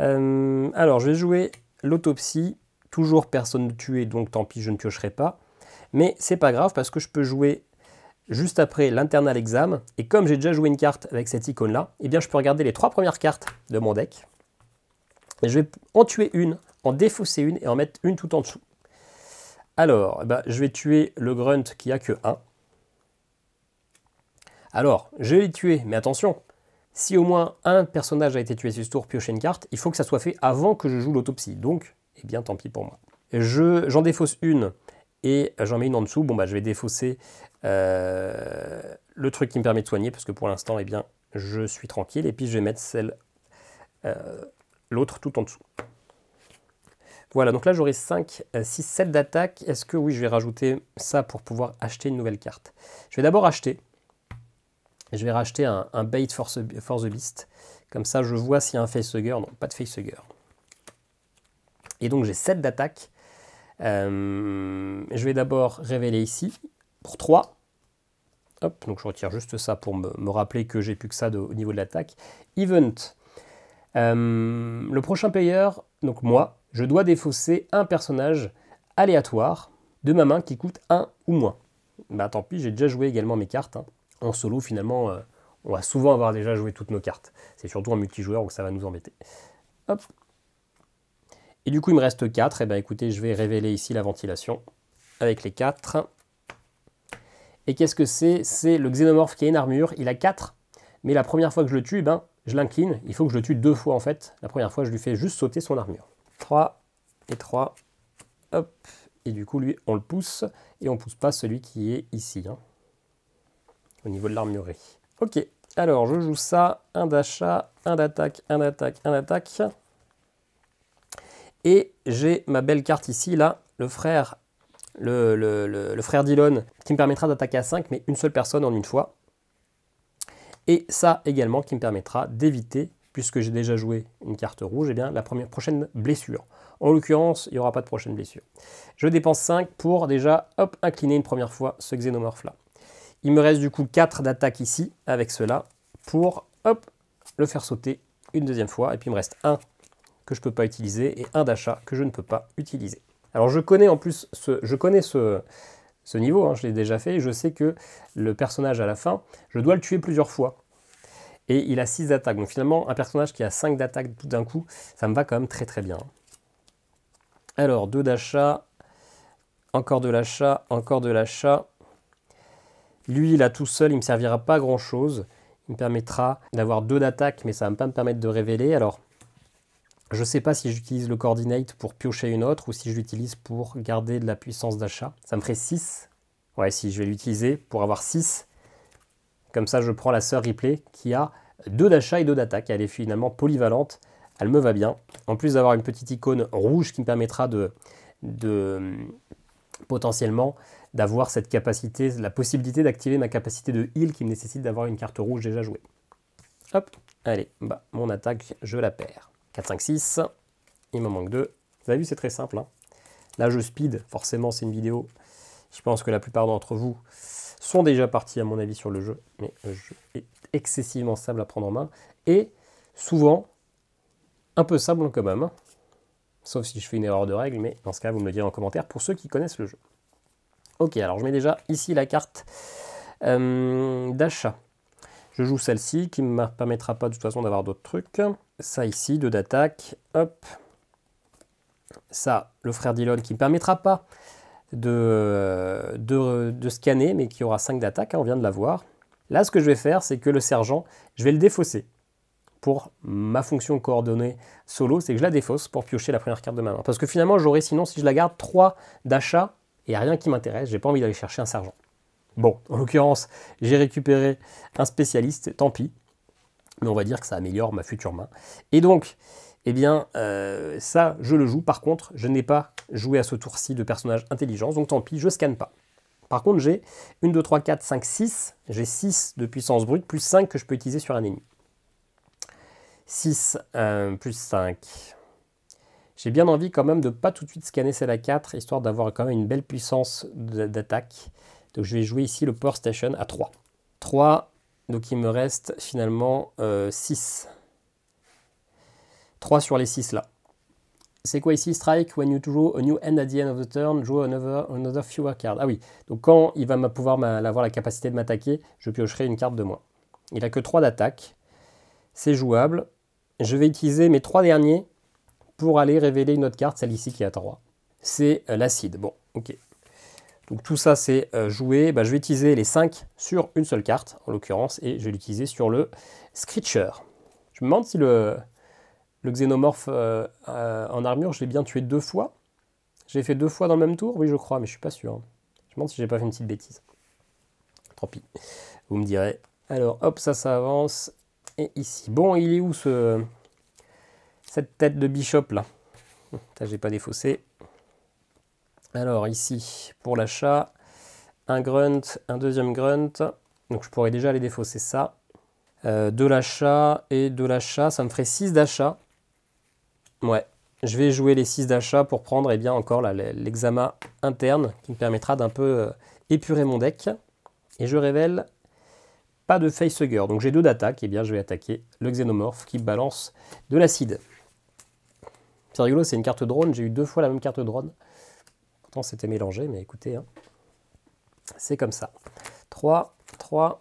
Euh, alors je vais jouer l'autopsie, toujours personne tué, donc tant pis je ne piocherai pas. Mais c'est pas grave parce que je peux jouer juste après l'internal exam. Et comme j'ai déjà joué une carte avec cette icône-là, eh bien je peux regarder les trois premières cartes de mon deck. Et je vais en tuer une, en défausser une et en mettre une tout en dessous. Alors, eh ben, je vais tuer le grunt qui a que 1. Alors, je l'ai tuer, mais attention, si au moins un personnage a été tué sur ce tour, piocher une carte, il faut que ça soit fait avant que je joue l'autopsie. Donc, eh bien, tant pis pour moi. J'en défausse une et j'en mets une en dessous. Bon, bah, je vais défausser euh, le truc qui me permet de soigner, parce que pour l'instant, eh bien, je suis tranquille. Et puis, je vais mettre celle, euh, l'autre tout en dessous. Voilà, donc là, j'aurai 5, 6, 7 d'attaque. Est-ce que, oui, je vais rajouter ça pour pouvoir acheter une nouvelle carte Je vais d'abord acheter. Je vais racheter un, bait for, the, beast. Comme ça, je vois s'il y a un facehugger. Non, pas de facehugger. Et donc, j'ai 7 d'attaque. Euh, je vais d'abord révéler ici pour 3. Hop, donc je retire juste ça pour me, rappeler que j'ai plus que ça au niveau de l'attaque. Event. Euh, le prochain payeur donc moi, je dois défausser un personnage aléatoire de ma main qui coûte 1 ou moins. Bah tant pis, j'ai déjà joué également mes cartes. Hein. En solo, finalement, euh, on va souvent avoir déjà joué toutes nos cartes. C'est surtout en multijoueur où ça va nous embêter. Hop, et du coup, il me reste 4. Et bien écoutez, je vais révéler ici la ventilation avec les 4. Et qu'est-ce que c'est C'est le xénomorphe qui a une armure, il a 4. Mais la première fois que je le tue, eh ben, je l'incline. Il faut que je le tue deux fois en fait. La première fois, je lui fais juste sauter son armure. 3 et 3. Hop. Et du coup, lui, on le pousse. Et on pousse pas celui qui est ici. Hein, au niveau de l'armurerie. Ok. Alors, je joue ça. Un d'achat, un d'attaque, un d'attaque, un d'attaque. Et j'ai ma belle carte ici, là, le frère, le, frère qui me permettra d'attaquer à 5, mais une seule personne en une fois. Et ça également qui me permettra d'éviter, puisque j'ai déjà joué une carte rouge, eh bien, la première, prochaine blessure. En l'occurrence, il n'y aura pas de prochaine blessure. Je dépense 5 pour déjà hop, incliner une première fois ce xénomorphe-là. Il me reste du coup 4 d'attaque ici, avec cela, pour hop, le faire sauter une deuxième fois. Et puis il me reste 1 que je ne peux pas utiliser et un d'achat que je ne peux pas utiliser. Alors je connais en plus ce, je connais ce, niveau, hein, je l'ai déjà fait, et je sais que le personnage à la fin, je dois le tuer plusieurs fois. Et il a 6 d'attaque. Donc finalement, un personnage qui a 5 d'attaque tout d'un coup, ça me va quand même très très bien. Alors, 2 d'achat, encore de l'achat, encore de l'achat. Lui, il a tout seul, il ne me servira pas à grand chose. Il me permettra d'avoir 2 d'attaque, mais ça ne va pas me permettre de révéler. Alors, je ne sais pas si j'utilise le coordinate pour piocher une autre ou si je l'utilise pour garder de la puissance d'achat. Ça me ferait 6. Ouais, si je vais l'utiliser pour avoir 6. Comme ça, je prends la sœur Ripley qui a 2 d'achat et 2 d'attaque. Elle est finalement polyvalente. Elle me va bien. En plus d'avoir une petite icône rouge qui me permettra de, de potentiellement d'avoir cette capacité, la possibilité d'activer ma capacité de heal qui me nécessite d'avoir une carte rouge déjà jouée. Hop, allez, bah, mon attaque, je la perds. 4, 5, 6. Il me manque 2. Vous avez vu, c'est très simple. Hein. Là, je speed. Forcément, c'est une vidéo. Je pense que la plupart d'entre vous sont déjà partis, à mon avis, sur le jeu. Mais le jeu est excessivement sable à prendre en main. Et souvent, un peu sable quand même. Hein. Sauf si je fais une erreur de règle, mais dans ce cas, vous me le direz en commentaire pour ceux qui connaissent le jeu. Ok, alors je mets déjà ici la carte euh, d'achat. Je joue celle-ci qui ne me permettra pas de toute façon d'avoir d'autres trucs ça ici, 2 d'attaque, hop. Ça, le frère d'Ilon qui ne permettra pas de, de, scanner, mais qui aura 5 d'attaque, hein, on vient de l'avoir. Là, ce que je vais faire, c'est que le sergent, je vais le défausser pour ma fonction coordonnée solo, c'est que je la défausse pour piocher la première carte de ma main. Parce que finalement, j'aurai sinon, si je la garde, 3 d'achat et rien qui m'intéresse, j'ai pas envie d'aller chercher un sergent. Bon, en l'occurrence, j'ai récupéré un spécialiste, tant pis, mais on va dire que ça améliore ma future main. Et donc, eh bien, euh, ça, je le joue. Par contre, je n'ai pas joué à ce tour-ci de personnage intelligence, donc tant pis, je scanne pas. Par contre, j'ai 1, 2, 3, 4, 5, 6. J'ai 6 de puissance brute, plus 5 que je peux utiliser sur un ennemi. 6 euh, plus 5. J'ai bien envie quand même de pas tout de suite scanner celle à 4, histoire d'avoir quand même une belle puissance d'attaque. Donc je vais jouer ici le Power Station à 3. 3, donc il me reste finalement 6. Euh, 3 sur les 6 là. C'est quoi ici Strike when you draw a new end at the end of the turn, draw another, another fewer card. Ah oui, donc quand il va pouvoir avoir la capacité de m'attaquer, je piocherai une carte de moins. Il a que 3 d'attaque. C'est jouable. Je vais utiliser mes 3 derniers pour aller révéler une autre carte, celle ici qui a 3. C'est euh, l'acide. Bon, ok. Donc tout ça c'est euh, joué, bah, je vais utiliser les 5 sur une seule carte en l'occurrence et je vais l'utiliser sur le Screecher. Je me demande si le, le xénomorphe euh, euh, en armure, je l'ai bien tué deux fois. J'ai fait deux fois dans le même tour, oui je crois, mais je suis pas sûr. Je me demande si j'ai pas fait une petite bêtise. Tant pis, vous me direz. Alors hop, ça ça avance. Et ici, bon il est où ce cette tête de bishop là j'ai pas défaussé. Alors ici, pour l'achat, un grunt, un deuxième grunt. Donc je pourrais déjà aller défausser ça. Euh, de l'achat et de l'achat, ça me ferait 6 d'achat. Ouais, je vais jouer les 6 d'achat pour prendre eh bien, encore l'examen interne qui me permettra d'un peu euh, épurer mon deck. Et je révèle pas de facehugger. Donc j'ai deux d'attaque, et eh bien je vais attaquer le xénomorphe qui balance de l'acide. C'est rigolo, c'est une carte drone, j'ai eu deux fois la même carte drone c'était mélangé, mais écoutez, hein. c'est comme ça. 3, 3,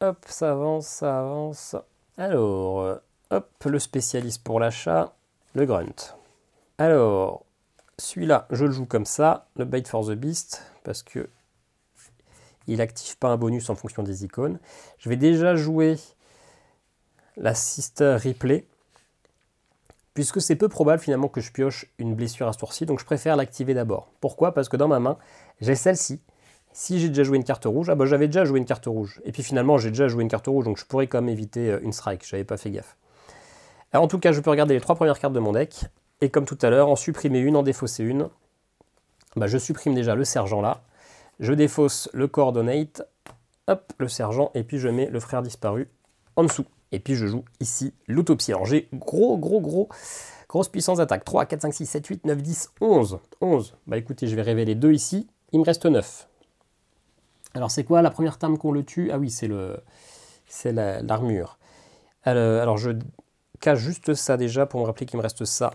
hop, ça avance, ça avance. Alors, hop, le spécialiste pour l'achat, le grunt. Alors, celui-là, je le joue comme ça, le bait for the beast, parce que il active pas un bonus en fonction des icônes. Je vais déjà jouer la sister replay, puisque c'est peu probable finalement que je pioche une blessure à ce tour-ci, donc je préfère l'activer d'abord. Pourquoi Parce que dans ma main, j'ai celle-ci. Si j'ai déjà joué une carte rouge, ah bah j'avais déjà joué une carte rouge. Et puis finalement, j'ai déjà joué une carte rouge, donc je pourrais quand même éviter euh, une strike, j'avais pas fait gaffe. en tout cas, je peux regarder les trois premières cartes de mon deck, et comme tout à l'heure, en supprimer une, en défausser une. Bah je supprime déjà le sergent là, je défausse le coordonnate, hop, le sergent, et puis je mets le frère disparu en dessous. Et puis je joue ici l'autopsie. Alors j'ai gros, gros, gros, grosse puissance d'attaque. 3, 4, 5, 6, 7, 8, 9, 10, 11. 11. Bah écoutez, je vais révéler 2 ici. Il me reste 9. Alors c'est quoi la première terme qu'on le tue Ah oui, c'est le c'est l'armure. Euh, alors, je cache juste ça déjà pour me rappeler qu'il me reste ça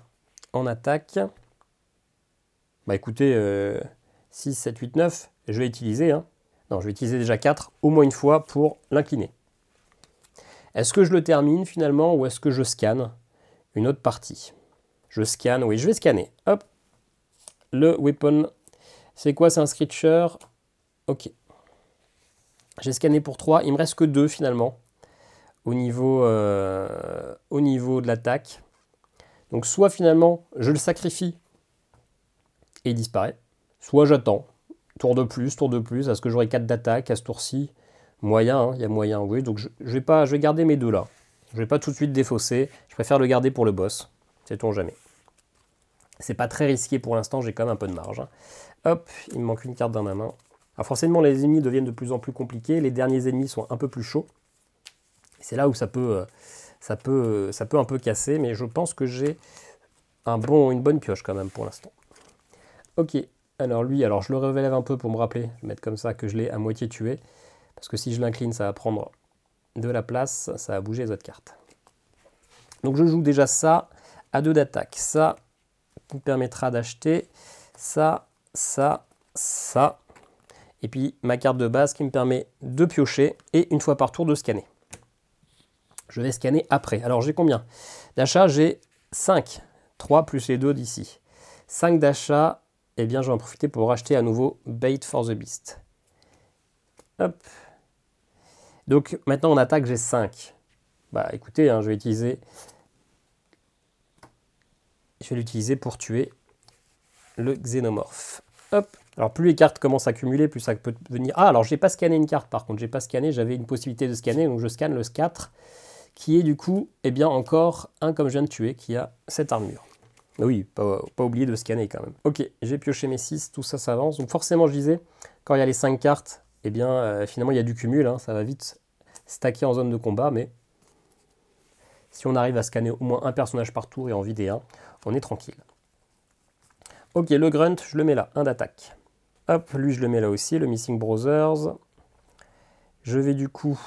en attaque. Bah écoutez, 6, 7, 8, 9, je vais utiliser. Hein. Non, je vais utiliser déjà 4 au moins une fois pour l'incliner. Est-ce que je le termine finalement ou est-ce que je scanne une autre partie Je scanne, oui, je vais scanner. Hop, le weapon. C'est quoi C'est un screecher Ok. J'ai scanné pour 3, il me reste que 2 finalement au niveau, euh, au niveau de l'attaque. Donc soit finalement je le sacrifie et il disparaît, soit j'attends. Tour de plus, tour de plus, à ce que j'aurai 4 d'attaque à ce tour-ci Moyen, hein, il y a moyen, oui. Donc je, vais pas, je garder mes deux là. Je vais pas tout de suite défausser. Je préfère le garder pour le boss. Sait-on jamais. C'est pas très risqué pour l'instant, j'ai quand même un peu de marge. Hein. Hop, il me manque une carte dans ma main. Alors forcément, les ennemis deviennent de plus en plus compliqués. Les derniers ennemis sont un peu plus chauds. C'est là où ça peut, euh, ça, peut, euh, ça peut un peu casser, mais je pense que j'ai un bon, une bonne pioche quand même pour l'instant. Ok, alors lui, alors je le relève un peu pour me rappeler, je vais mettre comme ça que je l'ai à moitié tué. Parce que si je l'incline, ça va prendre de la place, ça va bouger les autres cartes. Donc je joue déjà ça à deux d'attaque. Ça me permettra d'acheter ça, ça, ça. Et puis ma carte de base qui me permet de piocher et une fois par tour de scanner. Je vais scanner après. Alors j'ai combien D'achat, j'ai 5. 3 plus les 2 d'ici. 5 d'achat, et eh bien je vais en profiter pour racheter à nouveau Bait for the Beast. Hop, donc maintenant on attaque, j'ai 5. Bah écoutez, hein, je vais utiliser... Je vais l'utiliser pour tuer le xénomorphe. Hop Alors plus les cartes commencent à cumuler, plus ça peut venir... Ah alors j'ai pas scanné une carte par contre, j'ai pas scanné, j'avais une possibilité de scanner, donc je scanne le 4, qui est du coup, eh bien encore un comme je viens de tuer, qui a cette armure. Ah oui, pas, oublier de scanner quand même. Ok, j'ai pioché mes 6, tout ça, s'avance. Donc forcément, je disais, quand il y a les 5 cartes, eh bien, euh, finalement, il y a du cumul. Hein, ça va vite stacker en zone de combat, mais si on arrive à scanner au moins un personnage par tour et en vider un, on est tranquille. Ok, le grunt, je le mets là, un d'attaque. Hop, lui, je le mets là aussi, le Missing Brothers. Je vais du coup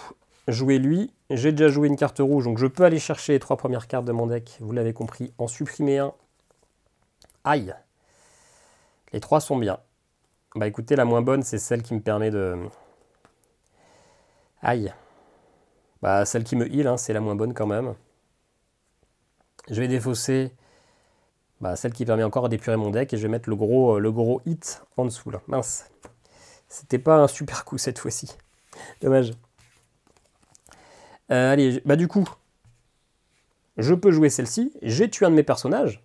jouer lui. J'ai déjà joué une carte rouge, donc je peux aller chercher les trois premières cartes de mon deck, vous l'avez compris, en supprimer un. Aïe Les trois sont bien. Bah écoutez, la moins bonne, c'est celle qui me permet de... Aïe. Bah celle qui me heal, hein, c'est la moins bonne quand même. Je vais défausser bah, celle qui permet encore d'épurer mon deck et je vais mettre le gros, euh, le gros hit en dessous là. Mince. C'était pas un super coup cette fois-ci. Dommage. Euh, allez, bah du coup, je peux jouer celle-ci. J'ai tué un de mes personnages,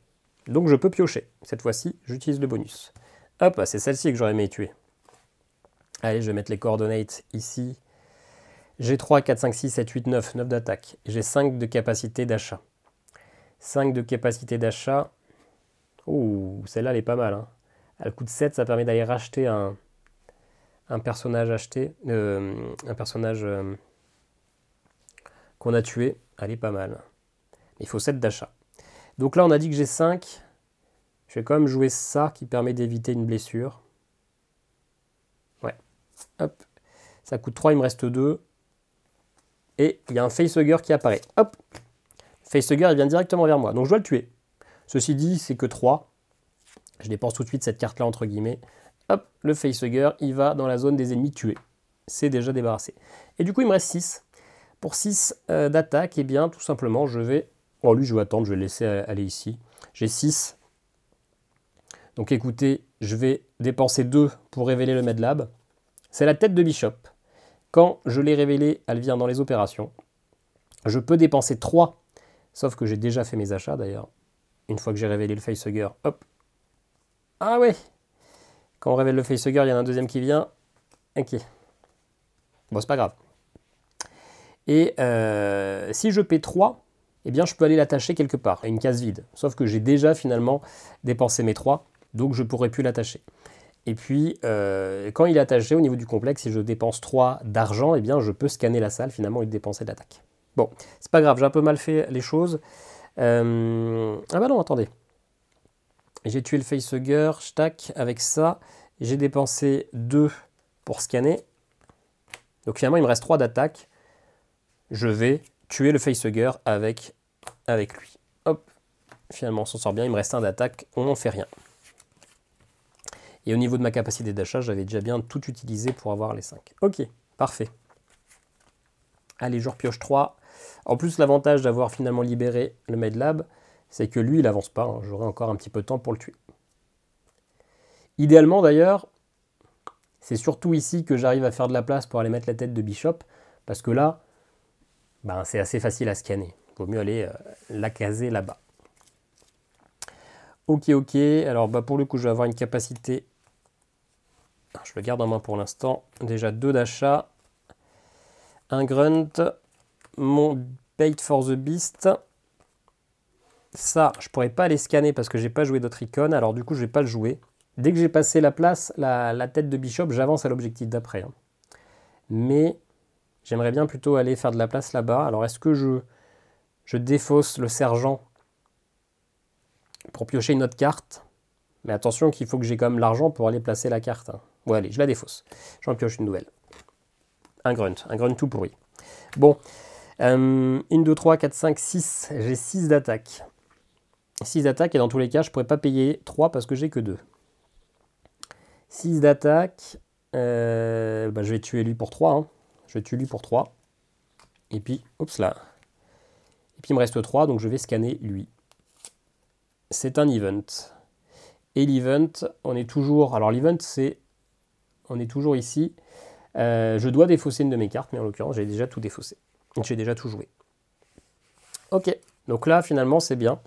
donc je peux piocher. Cette fois-ci, j'utilise le bonus. Hop, ah, c'est celle-ci que j'aurais aimé tuer. Allez, je vais mettre les coordonnées ici. J'ai 3, 4, 5, 6, 7, 8, 9, 9 d'attaque. J'ai 5 de capacité d'achat. 5 de capacité d'achat. Ouh, celle-là, elle est pas mal. Hein. Elle coûte 7, ça permet d'aller racheter un, personnage acheté. Euh, un personnage euh, qu'on a tué. Elle est pas mal. Il faut 7 d'achat. Donc là, on a dit que j'ai 5. Je vais quand même jouer ça qui permet d'éviter une blessure. Ouais. Hop. Ça coûte 3, il me reste 2. Et il y a un facehugger qui apparaît. Hop. Facehugger, il vient directement vers moi. Donc je dois le tuer. Ceci dit, c'est que 3. Je dépense tout de suite cette carte-là, entre guillemets. Hop, le facehugger, il va dans la zone des ennemis tués. C'est déjà débarrassé. Et du coup, il me reste 6. Pour 6 euh, d'attaque, eh bien, tout simplement, je vais... Oh, lui, je vais attendre, je vais le laisser aller ici. J'ai 6 donc écoutez, je vais dépenser 2 pour révéler le Medlab. C'est la tête de Bishop. Quand je l'ai révélée, elle vient dans les opérations. Je peux dépenser 3, sauf que j'ai déjà fait mes achats d'ailleurs. Une fois que j'ai révélé le facehugger, hop. Ah ouais Quand on révèle le facehugger, il y en a un deuxième qui vient. Ok. Bon, c'est pas grave. Et euh, si je paie 3, eh bien, je peux aller l'attacher quelque part, à une case vide. Sauf que j'ai déjà finalement dépensé mes 3 donc je pourrais plus l'attacher. Et puis, euh, quand il est attaché au niveau du complexe, si je dépense 3 d'argent, eh bien, je peux scanner la salle finalement et dépenser de l'attaque. Bon, c'est pas grave, j'ai un peu mal fait les choses. Euh, ah bah non, attendez. J'ai tué le facehugger, tac, avec ça. J'ai dépensé 2 pour scanner. Donc finalement, il me reste 3 d'attaque. Je vais tuer le facehugger avec, avec lui. Hop, finalement, on s'en sort bien. Il me reste un d'attaque, on n'en fait rien. Et au niveau de ma capacité d'achat, j'avais déjà bien tout utilisé pour avoir les 5. Ok, parfait. Allez, je repioche 3. En plus, l'avantage d'avoir finalement libéré le Medlab, c'est que lui, il n'avance pas. Hein. J'aurai encore un petit peu de temps pour le tuer. Idéalement, d'ailleurs, c'est surtout ici que j'arrive à faire de la place pour aller mettre la tête de Bishop, parce que là, ben, c'est assez facile à scanner. Il Vaut mieux aller euh, la caser là-bas. Ok, ok. Alors, bah, pour le coup, je vais avoir une capacité je le garde en main pour l'instant. Déjà deux d'achat. Un grunt. Mon bait for the beast. Ça, je pourrais pas les scanner parce que j'ai pas joué d'autres icônes, alors du coup je vais pas le jouer. Dès que j'ai passé la place, la, tête de Bishop, j'avance à l'objectif d'après. Hein. Mais j'aimerais bien plutôt aller faire de la place là-bas. Alors est-ce que je, je défausse le sergent pour piocher une autre carte mais attention qu'il faut que j'ai quand même l'argent pour aller placer la carte. Hein. Bon, allez, je la défausse. J'en pioche une nouvelle. Un grunt, un grunt tout pourri. Bon, 1, 2, 3, 4, 5, 6. J'ai 6 d'attaque. 6 d'attaque, et dans tous les cas, je ne pourrais pas payer 3 parce que j'ai que 2. 6 d'attaque. Euh, bah, je vais tuer lui pour 3. Hein. Je tuer lui pour 3. Et puis, oups là. Et puis il me reste 3, donc je vais scanner lui. C'est un event. Et l'event, on est toujours... Alors l'event, c'est on est toujours ici. Euh, je dois défausser une de mes cartes, mais en l'occurrence, j'ai déjà tout défaussé. J'ai déjà tout joué. Ok, donc là, finalement, c'est bien.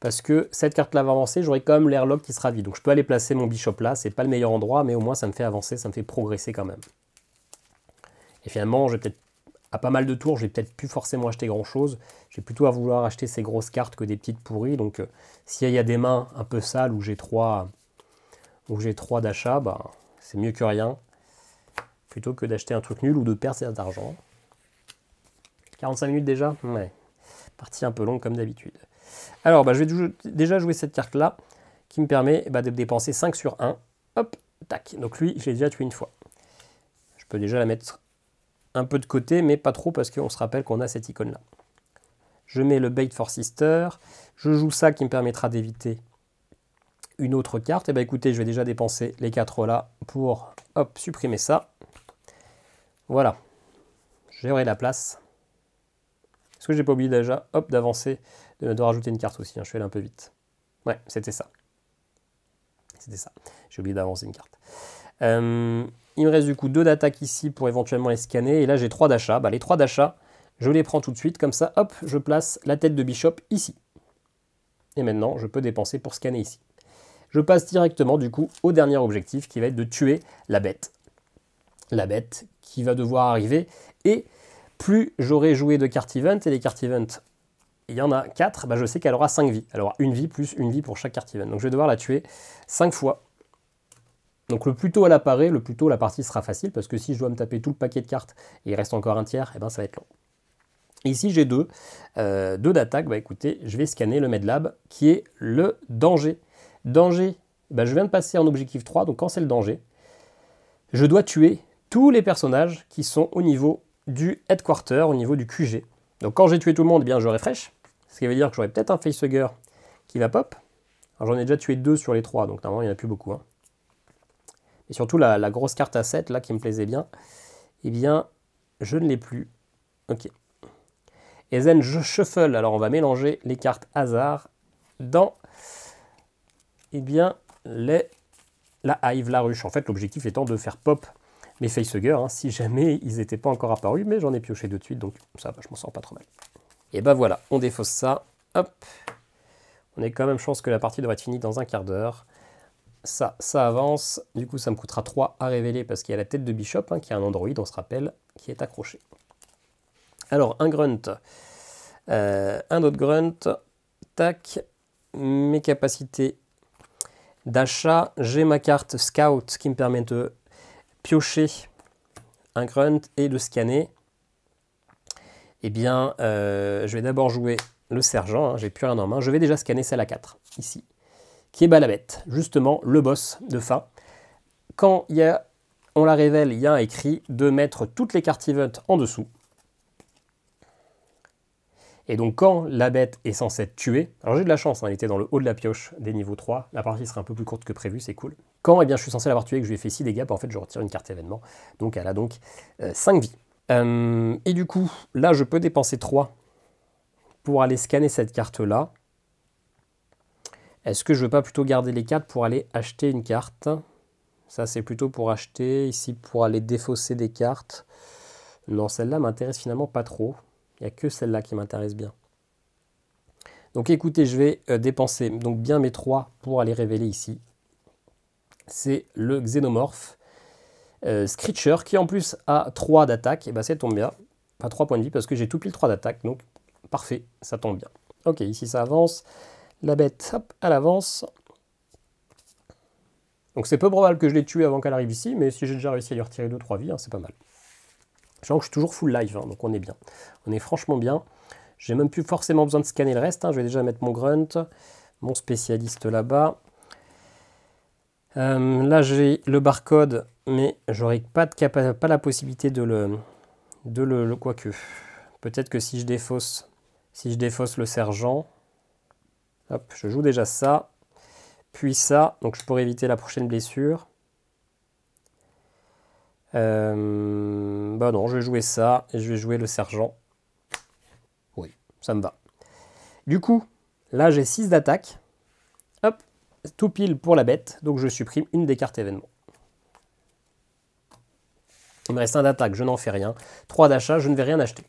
Parce que cette carte-là va avancer, j'aurai quand même l'airlock qui sera vide. Donc je peux aller placer mon bishop là, c'est pas le meilleur endroit, mais au moins ça me fait avancer, ça me fait progresser quand même. Et finalement, j'ai peut-être à pas mal de tours, je j'ai peut-être plus forcément acheter grand-chose. J'ai plutôt à vouloir acheter ces grosses cartes que des petites pourries. Donc euh, s'il y a des mains un peu sales où j'ai trois, où j'ai trois d'achat, bah, c'est mieux que rien, plutôt que d'acheter un truc nul ou de perdre argent. 45 minutes déjà Ouais. Partie un peu longue comme d'habitude. Alors, bah, je vais déjà jouer cette carte-là, qui me permet bah, de dépenser 5 sur 1. Hop, tac. Donc lui, je l'ai déjà tué une fois. Je peux déjà la mettre un peu de côté, mais pas trop, parce qu'on se rappelle qu'on a cette icône-là. Je mets le bait for sister. Je joue ça qui me permettra d'éviter une autre carte. Et eh bah ben, écoutez, je vais déjà dépenser les quatre là pour hop, supprimer ça. Voilà, j'aurai la place. Est-ce que j'ai pas oublié déjà hop, d'avancer, de, rajouter une carte aussi hein, Je suis un peu vite. Ouais, c'était ça. C'était ça. J'ai oublié d'avancer une carte. Euh, il me reste du coup deux d'attaque ici pour éventuellement les scanner. Et là, j'ai trois d'achat Bah, les trois d'achat, je les prends tout de suite. Comme ça, hop, je place la tête de Bishop ici. Et maintenant, je peux dépenser pour scanner ici je passe directement du coup au dernier objectif qui va être de tuer la bête. La bête qui va devoir arriver et plus j'aurai joué de cartes event et les cartes event il y en a 4, bah je sais qu'elle aura 5 vies. Elle aura une vie plus une vie pour chaque carte event. Donc je vais devoir la tuer 5 fois. Donc le plus tôt elle apparaît, le plus tôt la partie sera facile parce que si je dois me taper tout le paquet de cartes et il reste encore un tiers, et eh ben ça va être long. ici j'ai deux, euh, deux d'attaque, bah écoutez, je vais scanner le Medlab qui est le danger. Danger, bah, je viens de passer en objectif 3, donc quand c'est le danger, je dois tuer tous les personnages qui sont au niveau du headquarter, au niveau du QG. Donc quand j'ai tué tout le monde, eh bien je refresh, ce qui veut dire que j'aurai peut-être un facehugger qui va pop. j'en ai déjà tué deux sur les trois, donc normalement il n'y en a plus beaucoup. Hein. Et surtout la, grosse carte à 7 là qui me plaisait bien, eh bien je ne l'ai plus. Ok. Et Zen, je shuffle, alors on va mélanger les cartes hasard dans eh bien, les, la hive, la ruche. En fait, l'objectif étant de faire pop mes facehuggers, hein, si jamais *laughs* ils n'étaient pas encore apparus, mais j'en ai pioché de suite, donc ça, va, je m'en sors pas trop mal. Et eh ben voilà, on défausse ça, hop. On est quand même chance que la partie devrait être finie dans un quart d'heure. Ça, ça avance, du coup ça me coûtera 3 à révéler parce qu'il y a la tête de Bishop, hein, qui est un android on se rappelle, qui est accroché. Alors, un grunt, euh, un autre grunt, tac, mes capacités d'achat, j'ai ma carte Scout qui me permet de piocher un grunt et de scanner. Eh bien, euh, je vais d'abord jouer le sergent, hein, j'ai plus rien en main. Je vais déjà scanner celle à 4, ici, qui est Balabette, justement le boss de fin. Quand il y a, on la révèle, il y a un écrit de mettre toutes les cartes event en dessous. Et donc quand la bête est censée être tuée, alors j'ai de la chance, elle hein, était dans le haut de la pioche des niveaux 3, la partie serait un peu plus courte que prévu, c'est cool. Quand eh bien, je suis censé l'avoir tuée et que je lui ai fait 6 dégâts, bah, en fait je retire une carte événement, donc elle a donc 5 euh, vies. Euh, et du coup, là je peux dépenser 3 pour aller scanner cette carte-là. Est-ce que je veux pas plutôt garder les cartes pour aller acheter une carte Ça c'est plutôt pour acheter, ici pour aller défausser des cartes. Non, celle-là m'intéresse finalement pas trop. Il n'y a que celle-là qui m'intéresse bien. Donc écoutez, je vais euh, dépenser donc bien mes 3 pour aller révéler ici. C'est le xénomorphe euh, Screecher qui en plus a 3 d'attaque. Et eh bah ben, ça tombe bien. Pas 3 points de vie parce que j'ai tout pile 3 d'attaque. Donc parfait, ça tombe bien. Ok, ici ça avance. La bête, hop, elle avance. Donc c'est peu probable que je l'ai tué avant qu'elle arrive ici, mais si j'ai déjà réussi à lui retirer 2-3 vies, hein, c'est pas mal que je suis toujours full live, hein, donc on est bien. On est franchement bien. J'ai même plus forcément besoin de scanner le reste. Hein. Je vais déjà mettre mon grunt, mon spécialiste là-bas. Euh, là, j'ai le barcode, mais j'aurai pas, de pas la possibilité de le, de le, quoique. Peut-être que si je défausse, si je défausse le sergent, hop, je joue déjà ça, puis ça, donc je pourrais éviter la prochaine blessure. Euh, bah non, je vais jouer ça et je vais jouer le sergent. Oui, ça me va. Du coup, là j'ai 6 d'attaque. Hop, tout pile pour la bête, donc je supprime une des cartes événements. Il me reste un d'attaque, je n'en fais rien. 3 d'achat, je ne vais rien acheter.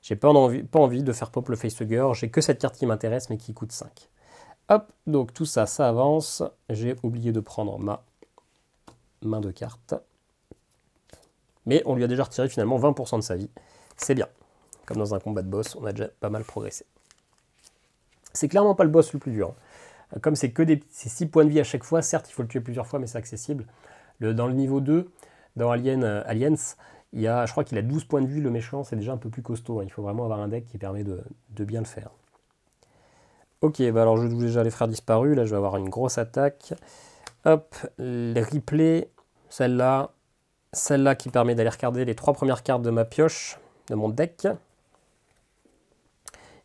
J'ai pas envie, pas envie de faire pop le facehugger, j'ai que cette carte qui m'intéresse mais qui coûte 5. Hop, donc tout ça, ça avance. J'ai oublié de prendre ma main de carte mais on lui a déjà retiré finalement 20% de sa vie. C'est bien. Comme dans un combat de boss, on a déjà pas mal progressé. C'est clairement pas le boss le plus dur. Hein. Comme c'est que des 6 points de vie à chaque fois, certes, il faut le tuer plusieurs fois, mais c'est accessible. dans le niveau 2, dans Alien, euh, Aliens, il y je crois qu'il a 12 points de vie. le méchant, c'est déjà un peu plus costaud. Hein. Il faut vraiment avoir un deck qui permet de, bien le faire. Ok, bah alors je joue déjà les frères disparus. Là, je vais avoir une grosse attaque. Hop, les replays. Celle-là, celle-là qui permet d'aller regarder les trois premières cartes de ma pioche, de mon deck. et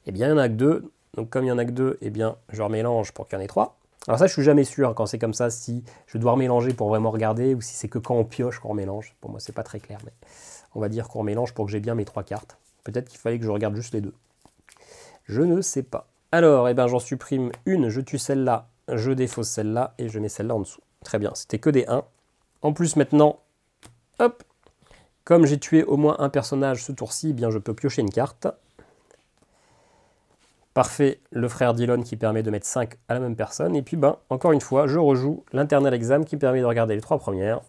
eh bien, il n'y en a que deux. Donc comme il y en a que deux, et eh bien, je remélange pour qu'il y en ait trois. Alors ça, je suis jamais sûr hein, quand c'est comme ça, si je dois remélanger pour vraiment regarder, ou si c'est que quand on pioche qu'on remélange. Pour moi, c'est pas très clair, mais on va dire qu'on remélange pour que j'ai bien mes trois cartes. Peut-être qu'il fallait que je regarde juste les deux. Je ne sais pas. Alors, eh bien j'en supprime une, je tue celle-là, je défausse celle-là, et je mets celle-là en dessous. Très bien, c'était que des 1. En plus, maintenant, Hop Comme j'ai tué au moins un personnage ce tour-ci, eh bien je peux piocher une carte. Parfait, le frère Dylan qui permet de mettre 5 à la même personne. Et puis, ben, encore une fois, je rejoue l'internal exam qui permet de regarder les trois premières.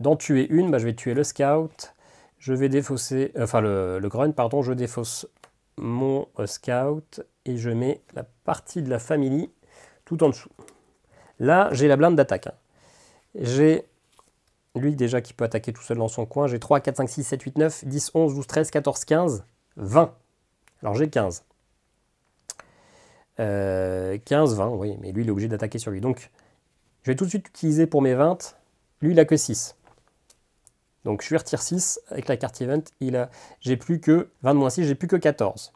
D'en tuer une, ben, je vais tuer le scout. Je vais défausser, euh, enfin le, le, pardon, je défausse mon euh, scout et je mets la partie de la famille tout en dessous. Là, j'ai la blinde d'attaque. Hein. J'ai lui, déjà, qui peut attaquer tout seul dans son coin. J'ai 3, 4, 5, 6, 7, 8, 9, 10, 11, 12, 13, 14, 15, 20. Alors j'ai 15. 15, 20, oui, mais lui, il est obligé d'attaquer sur lui. Donc, je vais tout de suite utiliser pour mes 20. Lui, il a que 6. Donc, je lui retire 6 avec la carte event. Il a, j'ai plus que 20 moins 6, j'ai plus que 14.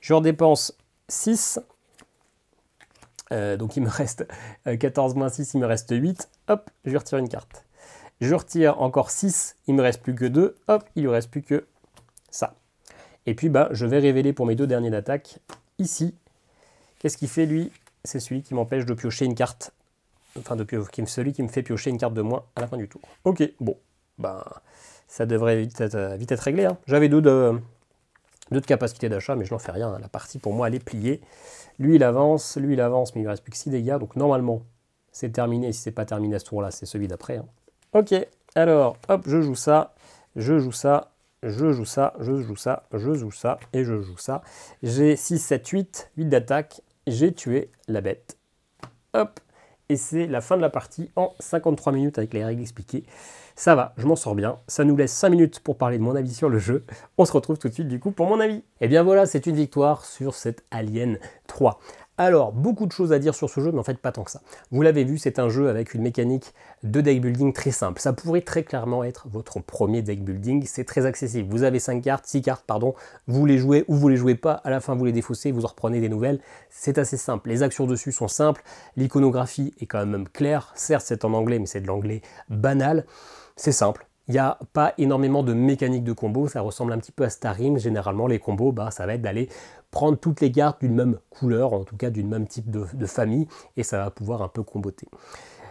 Je redépense 6. Euh, donc, il me *laughs* reste 14 euh, moins 6, il me reste 8. Hop, je lui retire une carte je retire encore 6, il me reste plus que 2, hop, il lui reste plus que ça. Et puis bah, je vais révéler pour mes deux derniers d'attaque, ici, qu'est-ce qu'il fait lui C'est celui qui m'empêche de piocher une carte, enfin de celui qui me fait piocher une carte de moins à la fin du tour. Ok, bon, ben, ça devrait vite être, réglé. Hein. J'avais deux de, capacité d'achat, mais je n'en fais rien, hein. la partie pour moi elle est pliée. Lui il avance, lui il avance, mais il ne reste plus que 6 dégâts, donc normalement c'est terminé, si c'est pas terminé à ce tour-là, c'est celui d'après. Hein. Ok, alors, hop, je joue ça, je joue ça, je joue ça, je joue ça, je joue ça, et je joue ça. J'ai 6, 7, 8, 8 d'attaque, j'ai tué la bête. Hop, et c'est la fin de la partie en 53 minutes avec les règles expliquées. Ça va, je m'en sors bien. Ça nous laisse 5 minutes pour parler de mon avis sur le jeu. On se retrouve tout de suite du coup pour mon avis. Et eh bien voilà, c'est une victoire sur cette Alien 3. Alors, beaucoup de choses à dire sur ce jeu, mais en fait pas tant que ça. Vous l'avez vu, c'est un jeu avec une mécanique de deck building très simple. Ça pourrait très clairement être votre premier deck building, c'est très accessible. Vous avez 5 cartes, 6 cartes, pardon, vous les jouez ou vous les jouez pas, à la fin vous les défaussez, vous en reprenez des nouvelles, c'est assez simple. Les actions dessus sont simples, l'iconographie est quand même claire, certes c'est en anglais, mais c'est de l'anglais banal, c'est simple. Il n'y a pas énormément de mécaniques de combo, ça ressemble un petit peu à Starim. Généralement, les combos, bah, ça va être d'aller prendre toutes les cartes d'une même couleur, en tout cas d'une même type de, famille, et ça va pouvoir un peu comboter.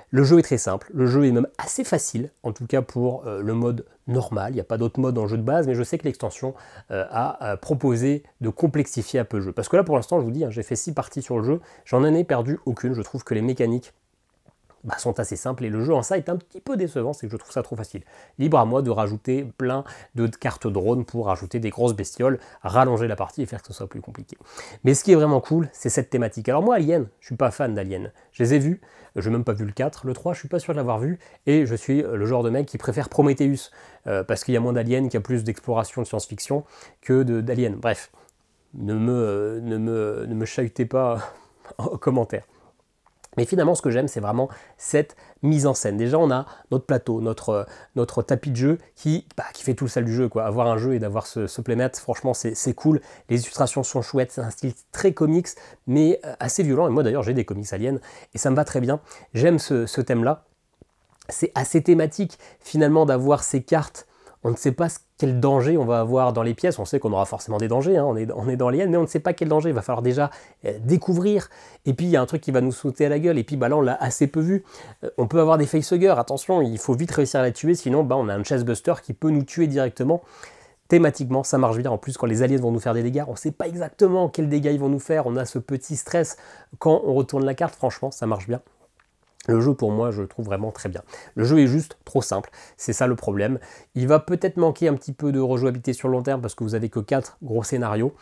Le jeu est très simple, le jeu est même assez facile, en tout cas pour euh, le mode normal, il n'y a pas d'autres modes en jeu de base, mais je sais que l'extension euh, a euh, proposé de complexifier un peu le jeu. Parce que là pour l'instant, je vous dis, hein, j'ai fait six parties sur le jeu, j'en ai perdu aucune, je trouve que les mécaniques bah, sont assez simples et le jeu en ça est un petit peu décevant, c'est que je trouve ça trop facile. Libre à moi de rajouter plein de cartes drones pour rajouter des grosses bestioles, rallonger la partie et faire que ce soit plus compliqué. Mais ce qui est vraiment cool, c'est cette thématique. Alors moi, Alien, je suis pas fan d'Alien. Je les ai vus, je n'ai même pas vu le 4, le 3, je suis pas sûr de l'avoir vu et je suis le genre de mec qui préfère Prometheus euh, parce qu'il y a moins d'Alien, qu'il y a plus d'exploration de science-fiction que d'Alien. Bref, ne me, euh, ne me, ne me chahutez pas *laughs* en commentaire. Mais finalement, ce que j'aime, c'est vraiment cette mise en scène. Déjà, on a notre plateau, notre, euh, notre tapis de jeu qui, bah, qui fait tout le sale du jeu. Quoi. Avoir un jeu et d'avoir ce, ce playmat, franchement, c'est cool. Les illustrations sont chouettes. C'est un style très comics, mais euh, assez violent. Et moi, d'ailleurs, j'ai des comics aliens et ça me va très bien. J'aime ce, ce thème-là. C'est assez thématique, finalement, d'avoir ces cartes. On ne sait pas ce quel danger on va avoir dans les pièces. On sait qu'on aura forcément des dangers, hein. on, est, on est dans mais on ne sait pas quel danger. Il va falloir déjà euh, découvrir. Et puis, il y a un truc qui va nous sauter à la gueule. Et puis, bah, là, on l'a assez peu vu. Euh, on peut avoir des facehuggers. Attention, il faut vite réussir à la tuer. Sinon, bah, on a un chestbuster qui peut nous tuer directement. Thématiquement, ça marche bien. En plus, quand les aliens vont nous faire des dégâts, on ne sait pas exactement quels dégâts ils vont nous faire. On a ce petit stress quand on retourne la carte. Franchement, ça marche bien. Le jeu, pour moi, je le trouve vraiment très bien. Le jeu est juste trop simple, c'est ça le problème. Il va peut-être manquer un petit peu de rejouabilité sur le long terme parce que vous n'avez que 4 gros scénarios.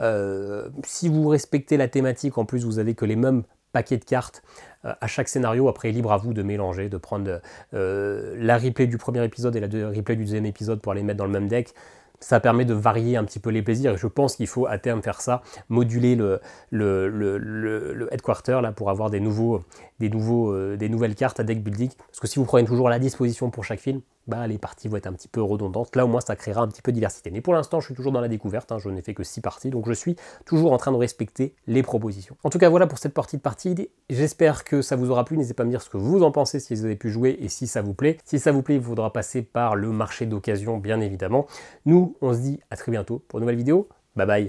Euh, si vous respectez la thématique, en plus, vous n'avez que les mêmes paquets de cartes euh, à chaque scénario. Après, libre à vous de mélanger, de prendre euh, la replay du premier épisode et la replay du deuxième épisode pour les mettre dans le même deck ça permet de varier un petit peu les plaisirs. Et je pense qu'il faut à terme faire ça, moduler le, headquarter là, pour avoir des, euh, des nouvelles cartes à deck building. Parce que si vous prenez toujours la disposition pour chaque film, bah, les parties vont être un petit peu redondantes. Là, au moins, ça créera un petit peu de diversité. Mais pour l'instant, je suis toujours dans la découverte. Hein. je n'ai fait que 6 parties, donc je suis toujours en train de respecter les propositions. En tout cas, voilà pour cette partie de partie. J'espère que ça vous aura plu. N'hésitez pas à me dire ce que vous en pensez, si vous avez pu jouer et si ça vous plaît. Si ça vous plaît, il faudra passer par le marché d'occasion, bien évidemment. Nous, on se dit à très bientôt pour une nouvelle vidéo. Bye bye